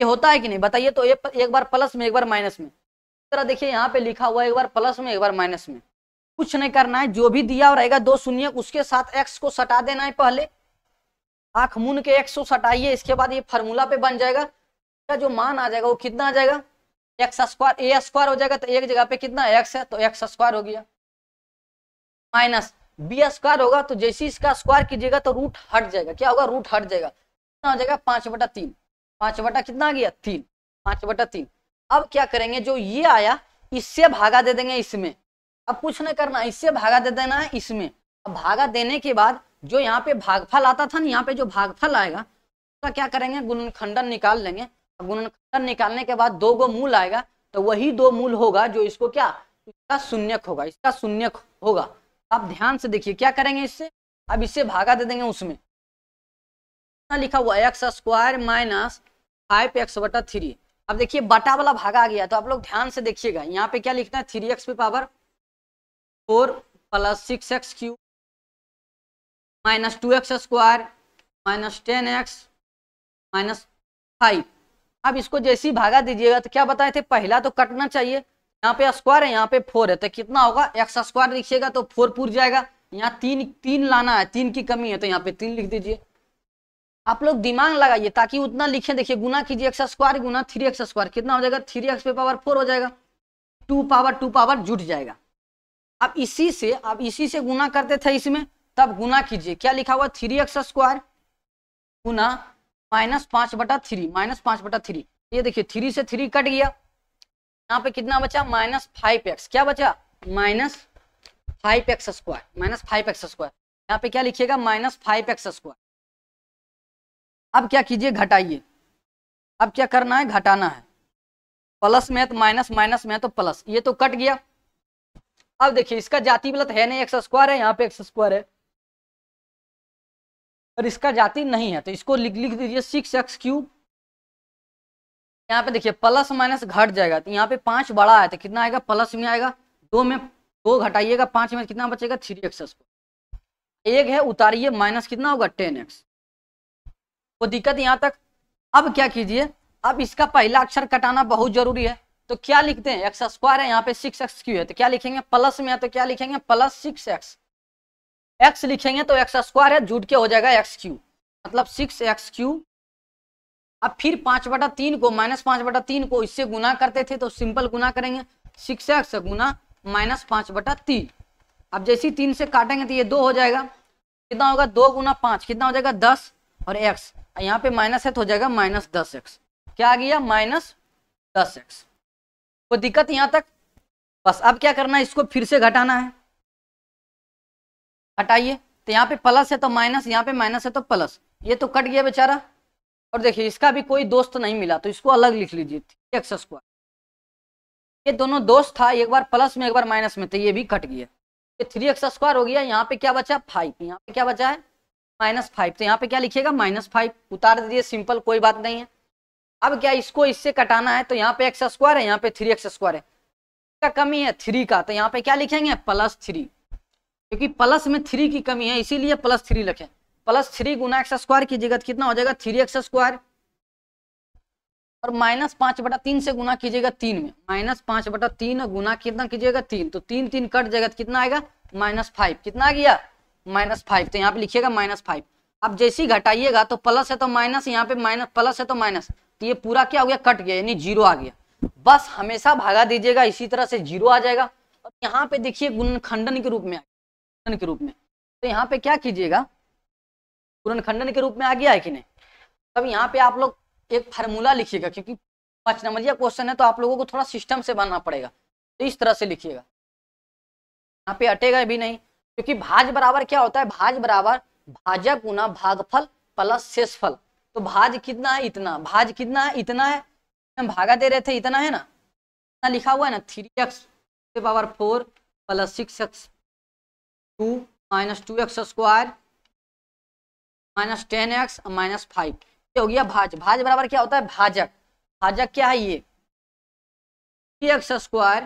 ये होता है कि नहीं बताइए तो एक, एक बार प्लस में एक बार माइनस में जरा तरह देखिए यहाँ पे लिखा हुआ है एक बार प्लस में एक बार माइनस में कुछ नहीं करना है जो भी दिया रहेगा दो शून्य उसके साथ एक्स को सटा देना है पहले आंख मुन के एक्स को सटाइए इसके बाद ये फार्मूला पे बन जाएगा क्या जो मान आ जाएगा वो कितना आ जाएगा एक्स स्क्वायर ए स्क्वायर हो जाएगा तो एक जगह पे कितना एक्स है तो एक्स स्क्वायर हो गया माइनस बी स्क्वायर होगा तो जैसे इसका स्क्वायर कीजिएगा तो रूट हट जाएगा क्या होगा रूट हट जाएगा कितना हो जाएगा पांच बटा तीन पांच बटा कितना आ गया तीन पांच बटा तीन अब क्या करेंगे जो ये आया इससे भागा दे देंगे इसमें अब कुछ नहीं करना इससे भागा दे देना है इसमें अब भागा देने के बाद जो यहाँ पे भागफल आता था ना यहाँ पे जो भागफल आएगा उसका क्या करेंगे गुणनखंडन निकाल लेंगे गुणनखंडन निकालने के बाद दो गो मूल आएगा तो वही दो मूल होगा जो इसको क्या इसका शून्यक होगा इसका शून्यक होगा आप ध्यान से देखिए क्या करेंगे इससे अब इससे भागा दे देंगे उसमें लिखा हुआ x square minus five x बटा थ्री अब देखिए बटा वाला भागा आ गया तो आप लोग ध्यान से देखिएगा यहाँ पे क्या लिखना है थ्री एक्स पे power four plus six x cube minus two x square minus ten x minus five अब इसको जैसे ही भागा दीजिएगा तो क्या बताए थे पहला तो कटना चाहिए यहाँ पे स्क्वायर है यहाँ पे फोर है तो कितना होगा एक्स स्क्वायर लिखिएगा तो फोर पूर जाएगा यहाँ तीन तीन लाना है तीन की कमी है तो यहाँ पे तीन लिख दीजिए आप लोग दिमाग लगाइए ताकि उतना लिखे देखिए गुना कीजिए एक्स स्क्वायर गुना थ्री एक्स स्क्वायर कितना हो जाएगा थ्री एक्स पे पावर फोर हो जाएगा टू पावर टू पावर जुट जाएगा अब इसी से अब इसी से गुना करते थे इसमें तब गुना कीजिए क्या लिखा हुआ थ्री एक्स स्क्वायर गुना माइनस पांच बटा थ्री माइनस पांच बटा थ्री ये देखिए थ्री से थ्री कट गया यहाँ पे कितना बचा माइनस फाइव एक्स क्या बचा minus five x square minus five x square यहाँ पे क्या लिखिएगा माइनस फाइव एक्स स्क्वायर अब क्या कीजिए घटाइए अब क्या करना है घटाना है प्लस में है तो माइनस माइनस में है तो प्लस ये तो कट गया अब देखिए इसका जाति वाला तो है नहीं एक्स स्क्वायर है यहाँ पे एक्स स्क्वायर है और इसका जाति नहीं है तो इसको लिख लिख दीजिए सिक्स एक्स क्यूब यहाँ पे देखिए प्लस माइनस घट जाएगा तो यहाँ पे पांच बड़ा है तो कितना आएगा प्लस में आएगा दो में दो घटाइएगा पांच में कितना बचेगा थ्री एक्स स्क्वायर एक है उतारिये माइनस कितना होगा टेन एक्स वो दिक्कत यहाँ तक अब क्या कीजिए अब इसका पहला अक्षर कटाना बहुत जरूरी है तो क्या लिखते हैं एक्स स्क्वायर है यहाँ पे सिक्स एक्स क्यू है तो क्या लिखेंगे प्लस में है तो क्या लिखेंगे प्लस सिक्स एक्स एक्स लिखेंगे तो एक्स स्क्वायर है जुट के हो जाएगा एक्स क्यू मतलब सिक्स एक्स क्यू अब फिर पांच बटा तीन को माइनस पांच बटा तीन को इससे गुना करते थे तो सिंपल गुना करेंगे सिक्स एक्स गुना माइनस पांच बटा तीन अब जैसे तीन से काटेंगे तो ये दो हो जाएगा कितना होगा दो गुना पांच कितना हो जाएगा दस और एक्स यहाँ पे माइनस है तो हो जाएगा माइनस दस एक्स क्या आ गया माइनस दस एक्स कोई तो दिक्कत यहाँ तक बस अब क्या करना है इसको फिर से घटाना है हटाइए तो यहाँ पे प्लस है तो माइनस यहाँ पे माइनस है तो प्लस ये तो कट गया बेचारा और देखिए इसका भी कोई दोस्त नहीं मिला तो इसको अलग लिख लीजिए एक्स स्क्वायर ये दोनों दोस्त था एक बार प्लस में एक बार माइनस में तो ये भी कट गया ये थ्री एक्स स्क्वायर हो गया यहाँ पे क्या बचा फाइव यहाँ पे क्या बचा है माइनस फाइव तो यहाँ पे क्या लिखिएगा माइनस फाइव उतार दीजिए सिंपल कोई बात नहीं है अब क्या इसको इससे कटाना है तो यहाँ पे एक्स स्क्वायर है यहाँ पे थ्री एक्स स्क्वायर है का कमी है थ्री का तो यहाँ पे क्या लिखेंगे प्लस थ्री क्योंकि प्लस में थ्री की कमी है इसीलिए प्लस थ्री लिखें प्लस थ्री गुना एक्स स्क्वायर कीजिएगा तो कितना हो जाएगा थ्री एक्स स्क्वायर और माइनस पांच बटा तीन से गुना कीजिएगा तीन में माइनस पांच बटा तीन गुना कितना कीजिएगा तीन तो तीन तीन कट जाएगा तो कितना आएगा माइनस फाइव कितना आ गया माइनस फाइव तो यहाँ पे लिखिएगा माइनस फाइव अब जैसे ही घटाइएगा तो प्लस है तो माइनस यहाँ पे माइनस प्लस है तो माइनस तो ये पूरा क्या हो गया कट गया यानी जीरो आ गया बस हमेशा भागा दीजिएगा इसी तरह से जीरो आ जाएगा और यहाँ पे देखिए गुणनखंडन खंडन के रूप में गुणन के रूप में तो यहाँ पे क्या कीजिएगा गुणनखंडन खंडन के रूप में आ गया है कि नहीं तब यहाँ पे आप लोग एक फार्मूला लिखिएगा क्योंकि पाँच यह क्वेश्चन है तो आप लोगों को थोड़ा सिस्टम से बनना पड़ेगा तो इस तरह से लिखिएगा यहाँ पे अटेगा भी नहीं क्योंकि भाज बराबर क्या होता है भाज बराबर भाजक गुना भागफल प्लस शेषफल तो भाज कितना है इतना भाज कितना है इतना है हम भागा दे रहे थे इतना है ना इतना लिखा हुआ है ना three x power four plus six x two minus two x square minus ten x minus five ये हो गया भाज भाज बराबर क्या होता है भाजक भाजक क्या है ये three x square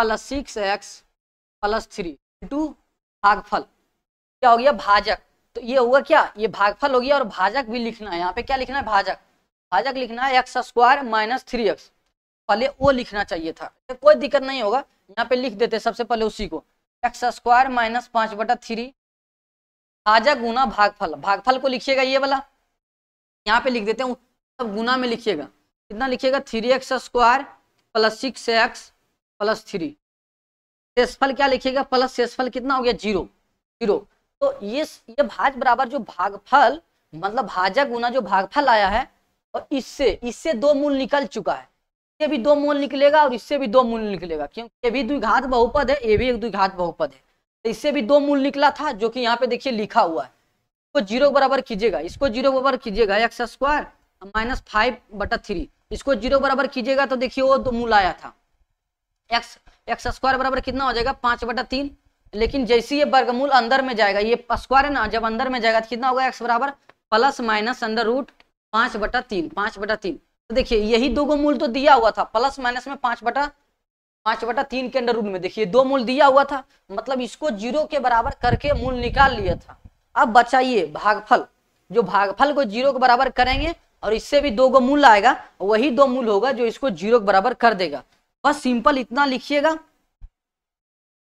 plus six x plus three into भागफल क्या हो गया भाजक तो ये होगा क्या ये भागफल हो गया और भाजक भी लिखना है यहाँ पे क्या लिखना है भाजक भाजक लिखना है x square minus three x पहले वो लिखना चाहिए था कोई दिक्कत नहीं होगा यहाँ पे लिख देते सबसे पहले उसी को एक्स स्क्वायर माइनस पांच बटा थ्री भाजक गुना भागफल भागफल को लिखिएगा ये वाला यहाँ पे लिख देते हैं सब गुना में लिखिएगा कितना लिखिएगा three x square plus six x plus three शेषफल क्या लिखिएगा प्लस शेषफल कितना हो गया जीरो जीरो तो ये ये भाज बराबर जो भागफल मतलब भाजक गुना जो भागफल आया है और इससे इससे दो मूल निकल चुका है ये भी दो मूल निकलेगा और इससे भी दो मूल निकलेगा क्योंकि ये भी द्विघात बहुपद है ये भी एक द्विघात बहुपद है तो इससे भी दो मूल निकला था जो कि यहाँ पे देखिए लिखा हुआ है इसको जीरो बराबर कीजिएगा इसको जीरो बराबर कीजिएगा एक्स स्क्वायर माइनस फाइव बटा थ्री इसको जीरो बराबर कीजिएगा तो देखिए वो दो मूल आया था एक्स एक्स स्क्वायर बराबर कितना हो जाएगा पांच बटा तीन लेकिन जैसे ये वर्गमूल अंदर में जाएगा ये स्क्वायर है ना जब अंदर में जाएगा तो कितना होगा एक्स बराबर प्लस माइनस अंडर रूट पांच बटा तीन पांच बटा तीन तो देखिए यही दो गो मूल तो दिया हुआ था प्लस माइनस में पांच बटा पांच बटा तीन के अंडर रूट में देखिए दो मूल दिया हुआ था मतलब इसको जीरो के बराबर करके मूल निकाल लिया था अब बचाइए भागफल जो भागफल को जीरो के बराबर करेंगे और इससे भी दो गो मूल आएगा वही दो मूल होगा जो इसको जीरो के बराबर कर देगा बस सिंपल इतना लिखिएगा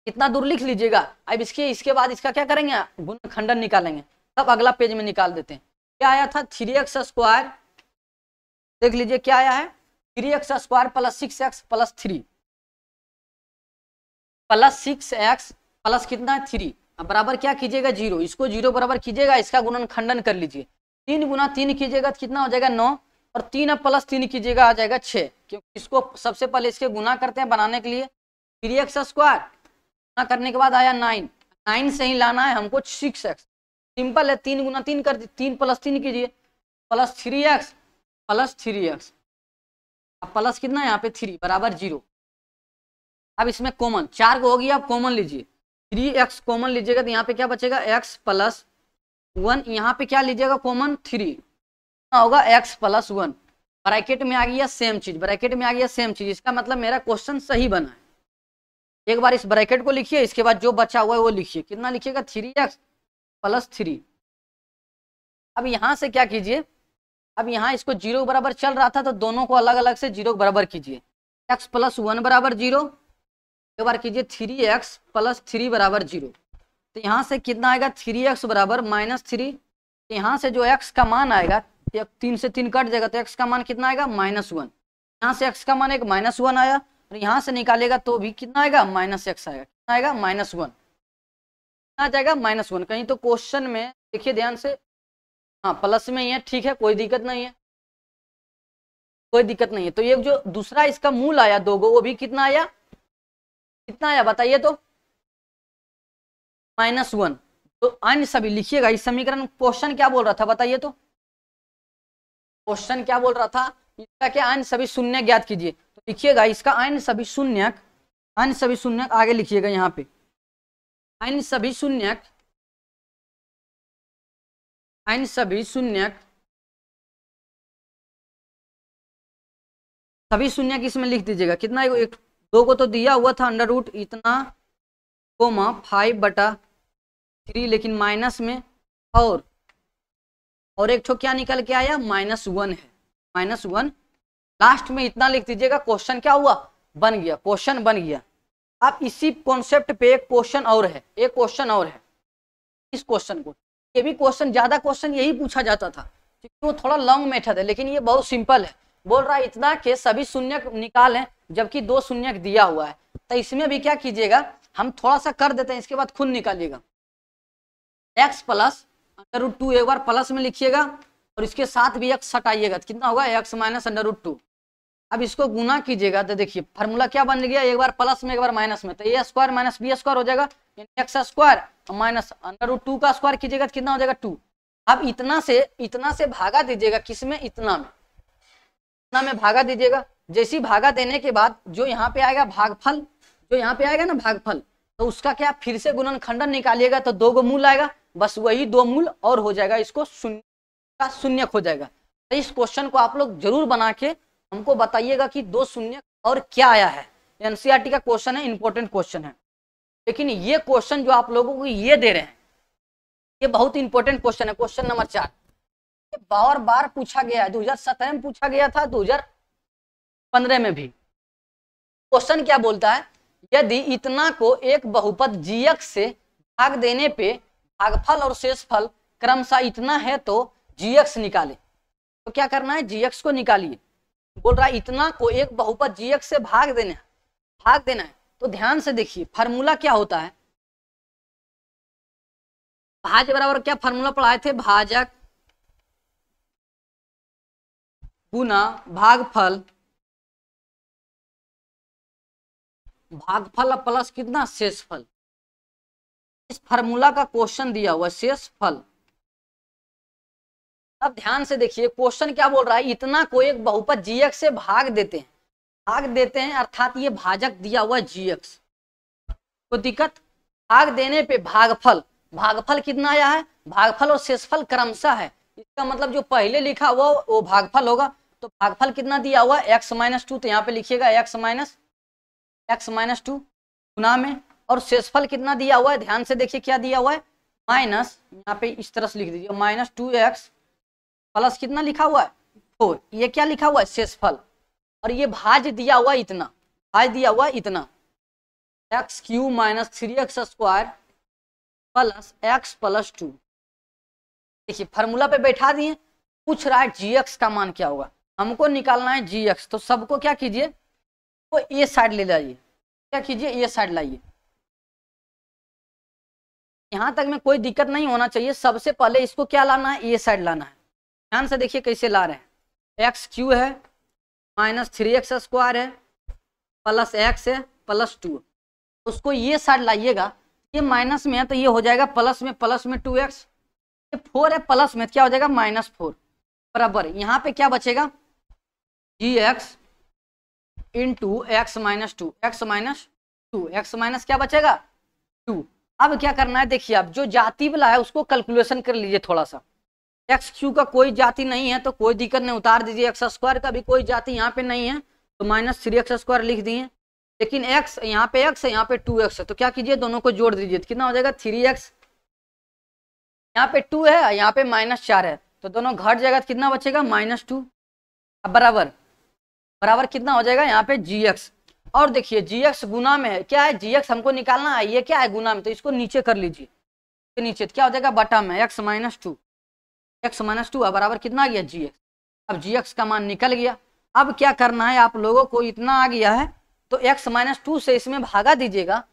इतना दूर लिख लीजिएगा अब इसके इसके बाद इसका क्या करेंगे गुण खंडन निकालेंगे तब अगला पेज में निकाल देते हैं क्या आया था थ्री एक्स स्क्वायर देख लीजिए क्या आया है three x square plus six x plus three plus six x plus कितना है थ्री बराबर क्या कीजिएगा जीरो इसको जीरो बराबर कीजिएगा इसका गुणन खंडन कर लीजिए तीन गुना तीन कीजिएगा तो कितना हो जाएगा नौ और तीन अब प्लस तीन कीजिएगा आ जाएगा छः क्योंकि इसको सबसे पहले इसके गुना करते हैं बनाने के लिए थ्री एक्स स्क्वायर गुना करने के बाद आया नाइन नाइन से ही लाना है हमको सिक्स एक्स सिंपल है तीन गुना तीन कर दी तीन प्लस तीन कीजिए plus three x plus three x अब प्लस कितना यहाँ पे थ्री बराबर जीरो अब इसमें कॉमन चार को होगी आप कॉमन लीजिए थ्री एक्स कॉमन लीजिएगा तो यहाँ पे क्या बचेगा एक्स प्लस वन यहाँ पे क्या लीजिएगा कॉमन थ्री होगा एक्स प्लस वन ब्रैकेट में आ गया सेम चीज ब्रैकेट में आ गया सेम चीज इसका मतलब मेरा क्वेश्चन सही बना है एक बार इस ब्रैकेट को लिखिए इसके बाद जो बचा हुआ है वो लिखिए कितना लिखिएगा थ्री एक्स प्लस थ्री अब यहाँ से क्या कीजिए अब यहाँ इसको जीरो बराबर चल रहा था तो दोनों को अलग अलग से जीरो बराबर कीजिए एक्स प्लस वन बराबर जीरो एक बार कीजिए थ्री एक्स प्लस थ्री बराबर जीरो तो यहाँ से कितना आएगा थ्री एक्स बराबर माइनस थ्री यहाँ से जो एक्स का मान आएगा एक तीन से तीन कट जाएगा तो एक्स का मान कितना आएगा माइनस वन यहाँ से एक्स का मान एक माइनस वन आया और यहाँ से निकालेगा तो भी कितना आएगा माइनस एक्स आएगा कितना आएगा माइनस वन आ जाएगा माइनस वन कहीं तो क्वेश्चन में देखिए ध्यान से हाँ प्लस में ही है ठीक है कोई दिक्कत नहीं है कोई दिक्कत नहीं है तो ये जो दूसरा इसका मूल आया दो गो वो भी कितना आया कितना आया बताइए तो माइनस वन तो अन्य सभी लिखिएगा इस समीकरण क्वेश्चन क्या बोल रहा था बताइए तो क्वेश्चन क्या बोल रहा था इसका क्या अन्य सभी शून्य ज्ञात कीजिए तो लिखिएगा इसका अन्य सभी शून्य अन्य सभी शून्य आगे लिखिएगा यहाँ पे अन्य सभी शून्य अन्य सभी शून्य सभी शून्य इसमें लिख दीजिएगा कितना एक दो को तो दिया हुआ था अंडर रूट इतना कोमा फाइव बटा थ्री लेकिन माइनस में और और एक क्या निकल के आया माइनस वन है माइनस वन लास्ट में इतना लिख दीजिएगा क्वेश्चन क्या हुआ बन गया क्वेश्चन बन गया अब इसी कॉन्सेप्ट पे एक क्वेश्चन और है एक क्वेश्चन और है इस क्वेश्चन को ये भी क्वेश्चन ज्यादा क्वेश्चन यही पूछा जाता था क्योंकि वो थोड़ा लॉन्ग मेथड है लेकिन ये बहुत सिंपल है बोल रहा है इतना के सभी शून्य निकालें जबकि दो शून्य दिया हुआ है तो इसमें भी क्या कीजिएगा हम थोड़ा सा कर देते हैं इसके बाद खुद निकालिएगा x plus under root two एक बार प्लस में लिखिएगा और इसके साथ भी एक्स हटाइएगा कितना होगा x minus under root two अब इसको गुना कीजिएगा तो देखिए फार्मूला क्या बन गया एक बार प्लस में एक बार माइनस में तो a square minus b square हो जाएगा x square minus under root two का स्क्वायर कीजिएगा तो कितना हो जाएगा टू अब इतना से इतना से भागा दीजिएगा किसमें इतना में इतना में भागा दीजिएगा जैसी भागा देने के बाद जो यहाँ पे आएगा भागफल जो यहाँ पे आएगा ना भागफल तो उसका क्या फिर से गुणन खंडन निकालिएगा तो दो गो मूल आएगा बस वही दो मूल और हो जाएगा इसको शून्य का शून्य हो जाएगा तो इस क्वेश्चन को आप लोग जरूर बना के हमको बताइएगा कि दो शून्य और क्या आया है एनसीईआरटी e का क्वेश्चन है इंपॉर्टेंट क्वेश्चन है लेकिन ये क्वेश्चन जो आप लोगों को ये दे रहे हैं ये बहुत इंपॉर्टेंट क्वेश्चन है क्वेश्चन नंबर चार बार बार पूछा गया है दो में पूछा गया था दो पंद्रह में भी क्वेश्चन क्या बोलता है यदि इतना को एक बहुपद जीएक्स से भाग देने पे भागफल और शेषफल क्रमशः इतना है तो जीएक्स निकाले तो क्या करना है जीएक्स को निकालिए बोल रहा है इतना को एक बहुपद जीएक्स से भाग देना है भाग देना है तो ध्यान से देखिए फार्मूला क्या होता है भाज बराबर क्या फार्मूला पढ़ाए थे भाजक गुना भागफल भागफल प्लस कितना शेषफल इस फॉर्मूला का क्वेश्चन दिया हुआ शेष फल अब ध्यान से देखिए क्वेश्चन क्या बोल रहा है इतना को एक बहुपद जीएक्स से भाग देते हैं भाग देते हैं अर्थात ये भाजक दिया हुआ जीएक्स को दिक्कत भाग देने पे भागफल भागफल कितना आया है भागफल और शेषफल क्रमशः है इसका मतलब जो पहले लिखा हुआ वो भागफल होगा तो भागफल कितना दिया हुआ एक्स माइनस टू तो यहाँ पे लिखिएगा x minus x minus two गुना में और शेषफल कितना दिया हुआ है ध्यान से देखिए क्या दिया हुआ है माइनस यहाँ पे इस तरह से लिख दीजिए माइनस टू एक्स प्लस कितना लिखा हुआ है फोर ये क्या लिखा हुआ है शेषफल और ये भाज दिया हुआ इतना भाज दिया हुआ इतना x cube minus three x square plus x plus two देखिए फार्मूला पे बैठा दिए पूछ रहा है जी एक्स का मान क्या होगा हमको निकालना है जी एक्स तो सबको क्या कीजिए वो ए साइड ले जाइए क्या कीजिए ए साइड लाइए यहाँ तक में कोई दिक्कत नहीं होना चाहिए सबसे पहले इसको क्या लाना है ये साइड लाना है ध्यान से देखिए कैसे ला रहे हैं एक्स क्यू है माइनस थ्री एक्स स्क्वायर है प्लस एक्स है प्लस टू उसको ये साइड लाइएगा ये माइनस में है तो ये हो जाएगा प्लस में प्लस में टू एक्स ये फोर है प्लस में तो क्या हो जाएगा माइनस फोर बराबर यहाँ पे क्या बचेगा जी x into x minus two x minus two x minus क्या बचेगा टू अब क्या करना है देखिए अब जो जाति वाला है उसको कैलकुलेशन कर लीजिए थोड़ा सा एक्स क्यू का कोई जाति नहीं है तो कोई दिक्कत नहीं उतार दीजिए एक्स स्क्वायर का भी कोई जाति यहाँ पे नहीं है तो माइनस थ्री एक्स स्क्वायर लिख दिए लेकिन एक्स यहाँ पे एक्स है यहाँ पे टू एक्स है तो क्या कीजिए दोनों को जोड़ दीजिए तो कितना हो जाएगा थ्री एक्स यहाँ पे टू है यहाँ पे माइनस चार है तो दोनों घट जाएगा तो कितना बचेगा माइनस टू बराबर बराबर कितना हो जाएगा यहाँ पे जी एक्स और देखिए जी एक्स गुना में है क्या है जी एक्स हमको निकालना है ये क्या है गुना में तो इसको नीचे कर लीजिए नीचे तो क्या हो जाएगा बटा में x minus two x minus two बराबर कितना आ गया जी एक्स अब जी एक्स का मान निकल गया अब क्या करना है आप लोगों को इतना आ गया है तो एक्स माइनस टू से इसमें भागा दीजिएगा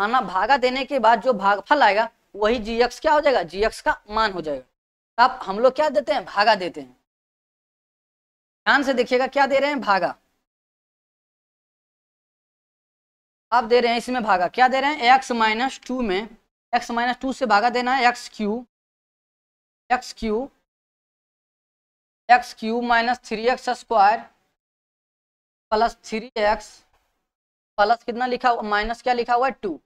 आना भागा देने के बाद जो फल आएगा वही जी एक्स क्या हो जाएगा जी एक्स का मान हो जाएगा अब हम लोग क्या देते हैं भागा देते हैं ध्यान से देखिएगा क्या दे रहे हैं भागा आप दे रहे हैं इसमें भागा क्या दे रहे हैं एक्स माइनस टू में एक्स माइनस टू से भागा देना है x cube x cube x cube minus three x square plus three x plus कितना लिखा हुआ माइनस क्या लिखा हुआ है टू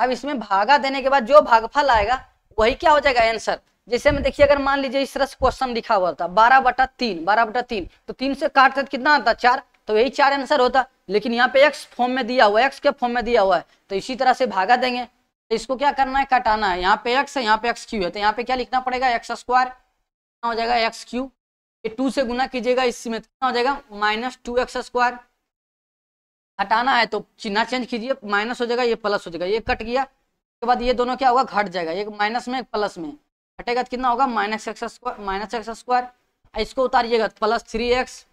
अब इसमें भागा देने के बाद जो भागफल आएगा वही क्या हो जाएगा आंसर जैसे मैं देखिए अगर मान लीजिए इस तरह से क्वेश्चन लिखा हुआ था बारह बटा तीन बारह बटा तीन तो तीन से काटते कितना आता चार तो यही चार आंसर होता लेकिन यहाँ पे एक्स फॉर्म में दिया हुआ है एक्स के फॉर्म में दिया हुआ है तो इसी तरह से भागा देंगे तो इसको क्या करना है कटाना है यहाँ पे एक्स है यहाँ पे एक्स क्यू है तो यहाँ पे क्या लिखना पड़ेगा एक्स स्क्वायर कितना हो जाएगा एक्स क्यू ये टू से गुना कीजिएगा इसमें में कितना हो जाएगा माइनस टू एक्स स्क्वायर हटाना है तो चिन्ह चेंज कीजिए माइनस हो जाएगा ये प्लस हो जाएगा ये कट गया उसके बाद ये दोनों क्या होगा घट जाएगा एक माइनस में एक प्लस में हटेगा तो कितना होगा minus x square minus x square इसको उतारिएगा प्लस थ्री एक्स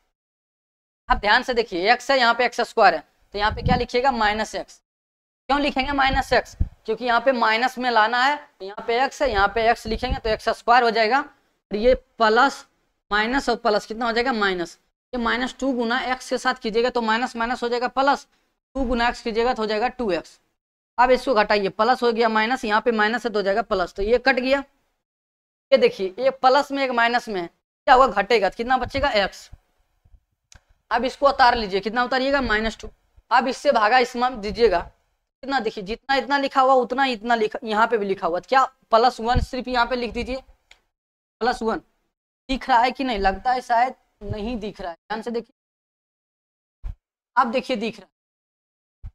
आप ध्यान से देखिए एक्स है यहाँ पे एक्स स्क्वायर है तो यहाँ पे क्या लिखिएगा माइनस एक्स क्यों लिखेंगे माइनस एक्स क्योंकि यहाँ पे माइनस में लाना है तो यहाँ पे एक्स है यहाँ पे एक्स लिखेंगे तो एक्स स्क्वायर हो जाएगा और ये प्लस माइनस और प्लस कितना हो जाएगा माइनस ये माइनस टू गुना एक्स के साथ कीजिएगा तो माइनस माइनस हो जाएगा प्लस टू गुना एक्स कीजिएगा तो हो जाएगा टू एक्स अब इसको घटाइए प्लस हो गया माइनस यहाँ पे माइनस है तो हो जाएगा प्लस तो ये कट गया ये देखिए ये प्लस में एक माइनस में है क्या हुआ घटेगा तो कितना बचेगा एक्स अब इसको उतार लीजिए कितना उतारिएगा माइनस टू अब इससे भागा इसमें दीजिएगा कितना देखिए जितना इतना लिखा हुआ उतना इतना लिखा यहाँ पे भी लिखा हुआ क्या प्लस वन सिर्फ यहाँ पे लिख दीजिए प्लस वन दिख रहा है कि नहीं लगता है शायद नहीं दिख रहा है ध्यान से देखिए अब देखिए दिख रहा है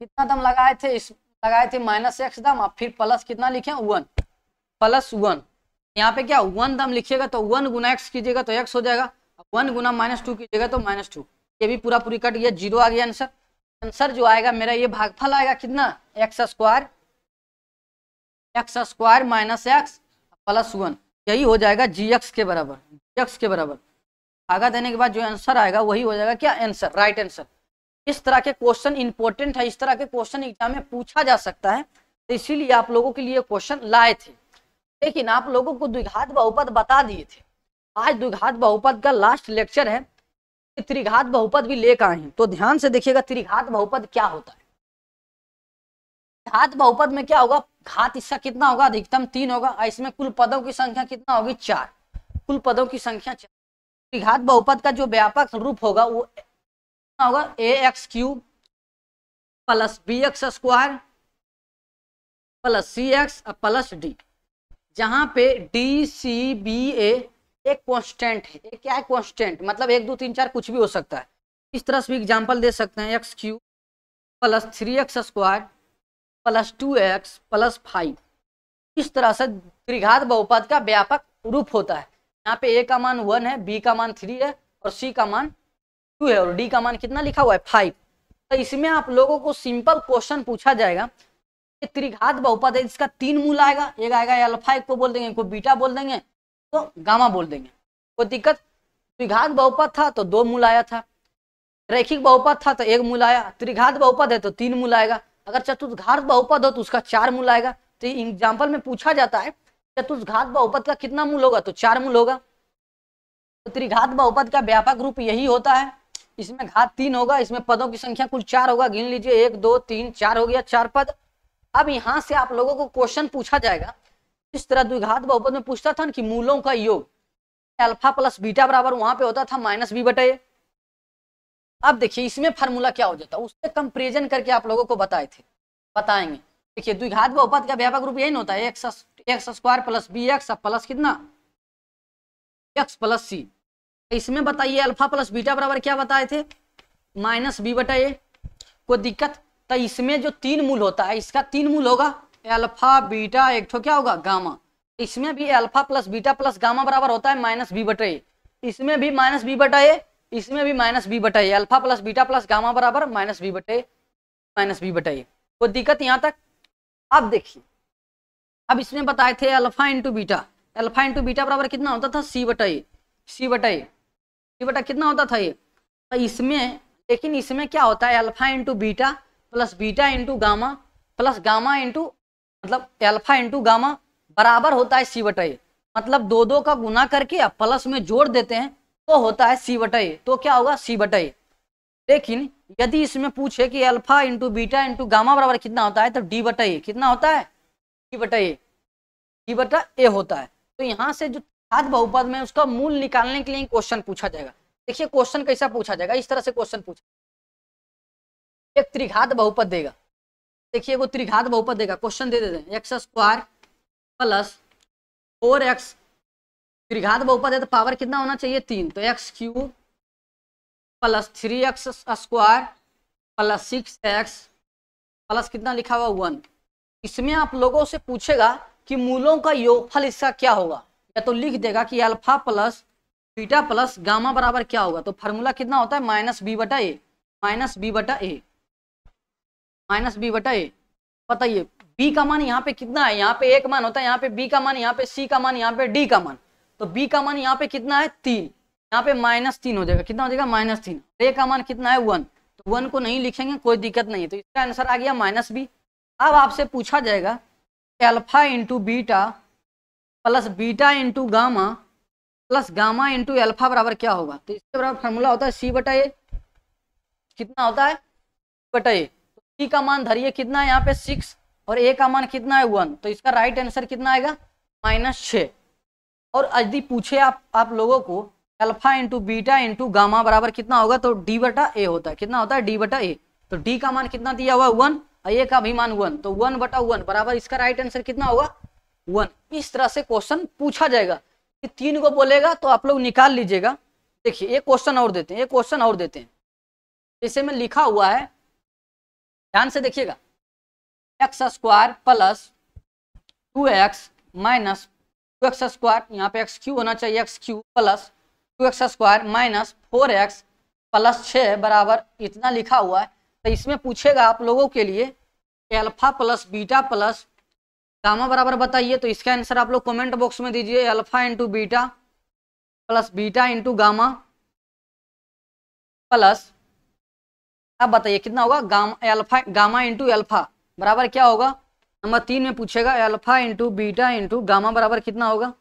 कितना दम लगाए थे इस लगाए थे माइनस एक्स दम अब फिर प्लस कितना लिखे वन प्लस वन यहाँ पे क्या वन दम लिखिएगा तो वन गुना एक्स कीजिएगा तो एक्स हो जाएगा वन गुना माइनस टू की जगह तो माइनस टू ये भी पूरा पूरी कट गया जीरो आ गया आंसर आंसर जो आएगा मेरा ये भागफल आएगा कितना x square x square minus x plus one यही हो जाएगा जी एक्स के बराबर जी एक्स के बराबर आगा देने के बाद जो आंसर आएगा वही हो जाएगा क्या आंसर राइट आंसर इस तरह के क्वेश्चन इंपॉर्टेंट है इस तरह के क्वेश्चन एग्जाम में पूछा जा सकता है तो इसीलिए आप लोगों के लिए क्वेश्चन लाए थे लेकिन आप लोगों को द्विघात बहुपद बता दिए थे आज द्विघात बहुपद का लास्ट लेक्चर है त्रिघात बहुपद भी लेकर आए हैं तो ध्यान से देखिएगा त्रिघात बहुपद क्या होता है घात बहुपद में क्या होगा घात इसका कितना होगा अधिकतम तीन होगा इसमें कुल पदों की संख्या कितना होगी चार कुल पदों की संख्या चार त्रिघात बहुपद का जो व्यापक रूप होगा वो कितना होगा a x cube plus b x square plus c x plus d जहां पे डी सी बी ए एक कॉन्स्टेंट है एक क्या है कॉन्स्टेंट मतलब एक दो तीन चार कुछ भी हो सकता है इस तरह से भी एग्जाम्पल दे सकते हैं x cube plus three x square plus two x plus five इस तरह से त्रिघात बहुपद का व्यापक रूप होता है यहाँ पे ए का मान वन है बी का मान थ्री है और सी का मान टू है और डी का मान कितना लिखा हुआ है फाइव तो इसमें आप लोगों को सिंपल क्वेश्चन पूछा जाएगा त्रिघात बहुपद है इसका तीन मूल आएगा एक आएगा अल्फा एक को बोल देंगे एक को बीटा बोल देंगे तो गामा बोल देंगे कोई दिक्कत त्रिघात बहुपद था तो दो मूल आया था रैखिक बहुपद था तो एक मूल आया त्रिघात बहुपद है तो तीन मूल आएगा अगर चतुर्घात बहुपद हो तो उसका चार मूल आएगा तो एग्जाम्पल में पूछा जाता है चतुर्घात बहुपद का कितना मूल होगा तो चार मूल होगा तो त्रिघात बहुपद का व्यापक रूप यही होता है इसमें घात तीन होगा इसमें पदों की संख्या कुल चार होगा गिन लीजिए एक दो तीन चार हो गया चार पद अब यहाँ से आप लोगों को क्वेश्चन पूछा जाएगा इस तरह द्विघात बहुपद में पूछता था कि मूलों का योग अल्फा प्लस बीटा बराबर वहां पे होता था माइनस बी बटे अब देखिए इसमें फार्मूला क्या हो जाता है उससे कंपेरिजन करके आप लोगों को बताए थे बताएंगे देखिए द्विघात बहुपद का व्यापक रूप यही होता है x x square plus b x plus कितना एक्स प्लस सी इसमें बताइए अल्फा प्लस बीटा बराबर क्या बताए थे माइनस बी बटा ए कोई दिक्कत तो इसमें जो तीन मूल होता है इसका तीन मूल होगा अल्फा बीटा एक ठो क्या होगा गामा इसमें भी alpha plus beta plus gamma बराबर होता है माइनस बी बटा ए इसमें भी माइनस बी बटा ए इसमें भी माइनस बी बटा a alpha plus beta plus gamma बराबर माइनस बी बटा ए माइनस बी बटा ए कोई दिक्कत यहाँ तक अब देखिए अब इसमें बताए थे alpha into beta alpha into beta बराबर कितना होता था सी बटा ए सी बटा ए सी बटा कितना होता था ये तो इसमें लेकिन इसमें क्या होता है alpha into beta plus beta into gamma plus gamma into मतलब एल्फा इंटू गामा बराबर होता है सी बटा ए मतलब दो दो का गुना करके या प्लस में जोड़ देते हैं तो होता है सी बटा ए तो क्या होगा सी बटा ए लेकिन यदि इसमें पूछे कि alpha into beta into gamma बराबर कितना होता है तो डी बटा ए कितना होता है डी बटा ए डी बटा ए होता है तो यहाँ से जो हाथ बहुपद में उसका मूल निकालने के लिए क्वेश्चन पूछा जाएगा देखिए क्वेश्चन कैसा पूछा जाएगा इस तरह से क्वेश्चन पूछा एक त्रिघात बहुपद देगा देखिए वो त्रिघात बहुपद देगा क्वेश्चन दे देते हैं x square plus four x त्रिघात बहुपद है तो पावर कितना होना चाहिए तीन तो x cube plus three x square plus six x plus कितना लिखा हुआ वन इसमें आप लोगों से पूछेगा कि मूलों का योगफल इसका क्या होगा या तो लिख देगा कि alpha plus beta plus gamma बराबर क्या होगा तो फार्मूला कितना होता है माइनस बी बटा ए माइनस बी बटा ए माइनस बी बटा ए बताइए बी का मान यहाँ पे कितना है यहाँ पे एक मान होता है यहाँ पे बी का मान यहाँ पे सी का मान यहाँ पे डी का मान तो बी का मान यहाँ पे कितना है तीन यहाँ पे माइनस तीन हो जाएगा कितना हो जाएगा माइनस तीन ए का मान कितना है वन तो वन को नहीं लिखेंगे कोई दिक्कत नहीं है तो इसका आंसर आ गया माइनस बी अब आपसे पूछा जाएगा alpha into beta plus beta into gamma plus gamma into alpha बराबर क्या होगा तो इसके बराबर फार्मूला होता है सी बटा ए कितना होता है बटा ए टी का मान धरिए कितना है यहाँ पे सिक्स और ए का मान कितना है वन तो इसका राइट आंसर कितना आएगा माइनस छ और यदि पूछे आप आप लोगों को alpha into beta into gamma बराबर कितना होगा तो डी बटा ए होता है कितना होता है डी बटा ए तो डी का मान कितना दिया हुआ वन और ए का भी मान वन तो वन बटा वन बराबर इसका राइट आंसर कितना होगा वन इस तरह से क्वेश्चन पूछा जाएगा कि तीन को बोलेगा तो आप लोग निकाल लीजिएगा देखिए एक क्वेश्चन और देते हैं एक क्वेश्चन और देते हैं जैसे में लिखा हुआ है ध्यान से देखिएगा x square plus two x minus two x square यहाँ पे एक्स क्यू होना चाहिए x cube plus two x square minus four x plus छः बराबर इतना लिखा हुआ है तो इसमें पूछेगा आप लोगों के लिए alpha plus beta plus gamma बराबर बताइए तो इसका आंसर आप लोग कमेंट बॉक्स में दीजिए alpha into beta plus beta into gamma plus अब बताइए कितना होगा gamma alpha gamma into alpha बराबर क्या होगा नंबर तीन में पूछेगा alpha into beta into gamma बराबर कितना होगा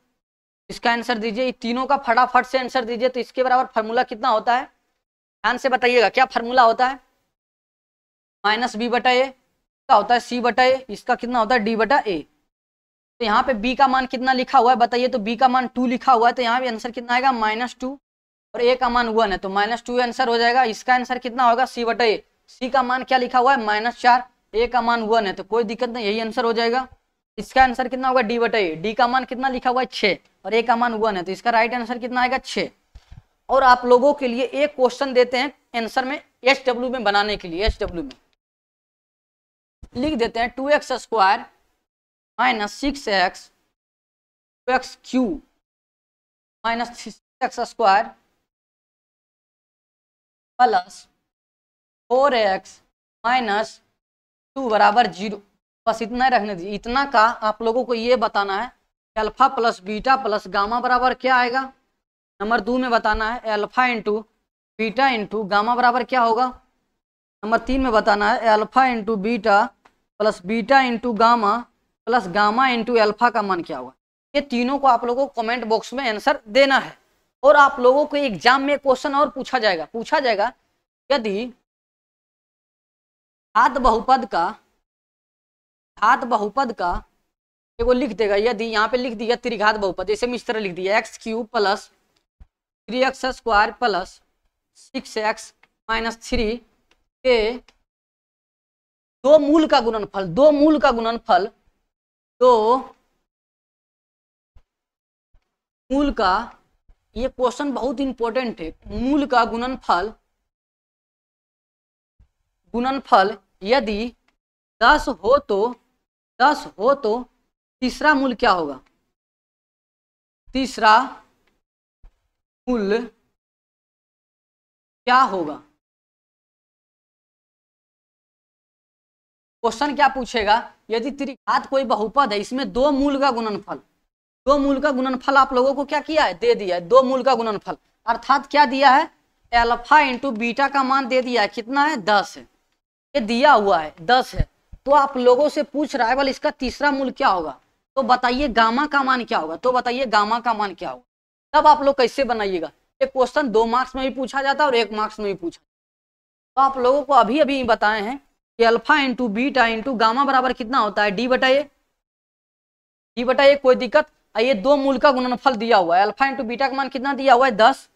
इसका आंसर दीजिए तीनों का फटाफट से आंसर दीजिए तो इसके बराबर फार्मूला कितना होता है ध्यान से बताइएगा क्या फार्मूला होता है माइनस बी बटा ए का होता है सी बटा ए इसका कितना होता है डी बटा ए तो यहाँ पे बी का मान कितना लिखा हुआ है बताइए तो बी का मान टू लिखा हुआ है तो यहाँ पे आंसर कितना आएगा माइनस टू और ए का मान वन है तो माइनस टू आंसर हो जाएगा इसका आंसर कितना होगा सी बटे ए सी का मान क्या लिखा हुआ है माइनस चार ए का मान वन है तो कोई दिक्कत नहीं यही आंसर हो जाएगा इसका आंसर कितना होगा डी बटे ए डी का मान कितना लिखा हुआ है छे और ए का मान वन है तो इसका राइट आंसर कितना आएगा छे और आप लोगों के लिए एक क्वेश्चन देते हैं आंसर में एच डब्ल्यू में बनाने के लिए एच डब्ल्यू में लिख देते हैं two x square minus six x two x cube minus six x square plus four x minus two बराबर जीरो बस इतना ही रखने दीजिए इतना का आप लोगों को ये बताना है alpha plus beta plus gamma बराबर क्या आएगा नंबर दो में बताना है alpha into beta into gamma बराबर क्या होगा नंबर तीन में बताना है alpha into beta plus beta into gamma plus gamma into alpha का मान क्या होगा ये तीनों को आप लोगों को कमेंट बॉक्स में आंसर देना है और आप लोगों को एग्जाम में क्वेश्चन और पूछा जाएगा पूछा जाएगा यदि हाथ बहुपद का हाथ बहुपद का वो लिख देगा यदि यहाँ पे लिख दिया त्रिघात बहुपद जैसे मिस्टर लिख दिया x cube plus three x square plus six x minus three के दो मूल का गुणनफल दो मूल का गुणनफल दो मूल का ये क्वेश्चन बहुत इंपॉर्टेंट है मूल का गुणनफल गुणनफल यदि दस हो तो दस हो तो तीसरा मूल क्या होगा तीसरा मूल क्या होगा क्वेश्चन क्या पूछेगा यदि त्रिघात कोई बहुपद है इसमें दो मूल का गुणनफल दो मूल का गुणनफल आप लोगों को क्या किया है दे दिया है दो मूल का गुणनफल अर्थात क्या दिया है एल्फा इंटू बीटा का मान दे दिया है कितना है दस है ये दिया हुआ है दस है तो आप लोगों से पूछ रहा है इसका तीसरा मूल क्या होगा तो बताइए गामा का मान क्या होगा तो बताइए गामा का मान क्या होगा तब आप लोग कैसे बनाइएगा एक क्वेश्चन दो मार्क्स में भी पूछा जाता है और एक मार्क्स में भी पूछा तो आप लोगों को अभी अभी बताए हैं कि alpha into beta into gamma बराबर कितना होता है डी बटाइए डी बटाइए कोई दिक्कत ये दो मूल का गुणनफल दिया हुआ है अल्फा इंटू बीटा का मान कितना दिया हुआ है दस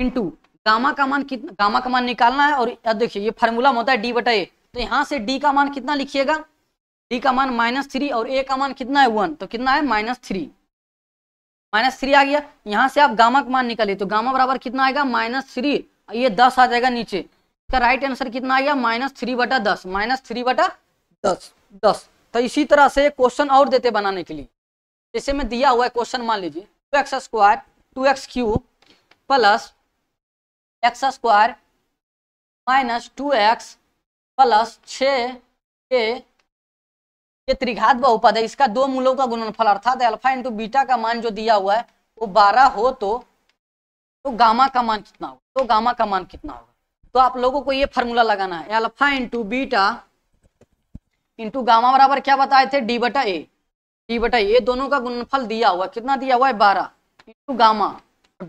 इंटू गामा का मान कितना गामा का मान निकालना है और देखिए ये फार्मूला में होता है डी बटा ए तो यहाँ से डी का मान कितना लिखिएगा डी का मान माइनस थ्री और ए का मान कितना है वन तो कितना है माइनस थ्री माइनस थ्री आ गया यहाँ से आप गामा का मान निकालिए तो गामा बराबर कितना आएगा माइनस थ्री ये दस आ जाएगा नीचे इसका राइट आंसर कितना आ गया माइनस थ्री बटा दस माइनस थ्री बटा दस दस तो इसी तरह से क्वेश्चन और देते बनाने के लिए जैसे मैं दिया हुआ है क्वेश्चन मान लीजिए two x square two x cube plus x square minus two x plus छ के ये त्रिघात बहुपद है इसका दो मूलों का गुणनफल अर्थात अल्फा इंटू बीटा का मान जो दिया हुआ है वो बारह हो तो तो गामा का मान कितना होगा तो गामा का मान कितना होगा तो आप लोगों को ये फॉर्मूला लगाना है alpha into beta into gamma बराबर क्या बताए थे डी बटा ए डी बटा ये दोनों का गुणनफल दिया हुआ कितना दिया हुआ है बारह इंटू गामा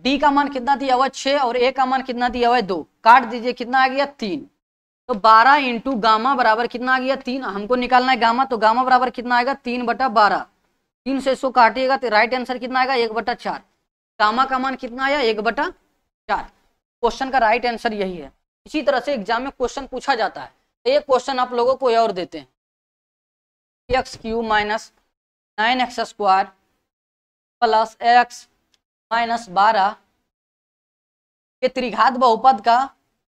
डी का मान कितना दिया हुआ है छह और ए का मान कितना दिया हुआ है दो काट दीजिए कितना आ गया तीन तो बारह इंटू गामा बराबर कितना आ गया तीन हमको निकालना है गामा तो गामा बराबर कितना आएगा तीन बटा बारह तीन से इसको काटिएगा तो राइट आंसर कितना आएगा एक बटा चार गामा का मान कितना आया एक बटा चार क्वेश्चन का राइट आंसर यही है इसी तरह से एग्जाम में क्वेश्चन पूछा जाता है एक क्वेश्चन आप लोगों को और देते हैं x cube minus nine x square plus x minus बारह के त्रिघात बहुपद का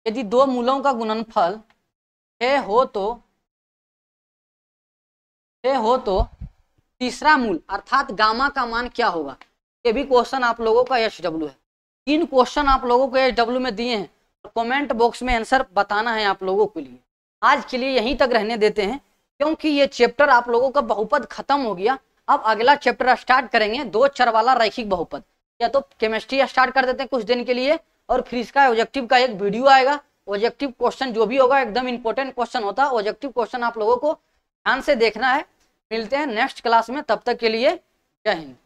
यदि दो मूलों का गुणनफल हे हो तो हे हो तो तीसरा मूल अर्थात गामा का मान क्या होगा ये भी क्वेश्चन आप लोगों का एच डब्ल्यू है तीन क्वेश्चन आप लोगों को एच डब्ल्यू में दिए हैं और कमेंट बॉक्स में आंसर बताना है आप लोगों के लिए आज के लिए यहीं तक रहने देते हैं क्योंकि ये चैप्टर आप लोगों का बहुपद खत्म हो गया अब अगला चैप्टर स्टार्ट करेंगे दो चर वाला रैखिक बहुपद या तो केमिस्ट्री स्टार्ट कर देते हैं कुछ दिन के लिए और फिर इसका ऑब्जेक्टिव का एक वीडियो आएगा ऑब्जेक्टिव क्वेश्चन जो भी होगा एकदम इंपॉर्टेंट क्वेश्चन होता है ऑब्जेक्टिव क्वेश्चन आप लोगों को ध्यान से देखना है मिलते हैं नेक्स्ट क्लास में तब तक के लिए जय हिंद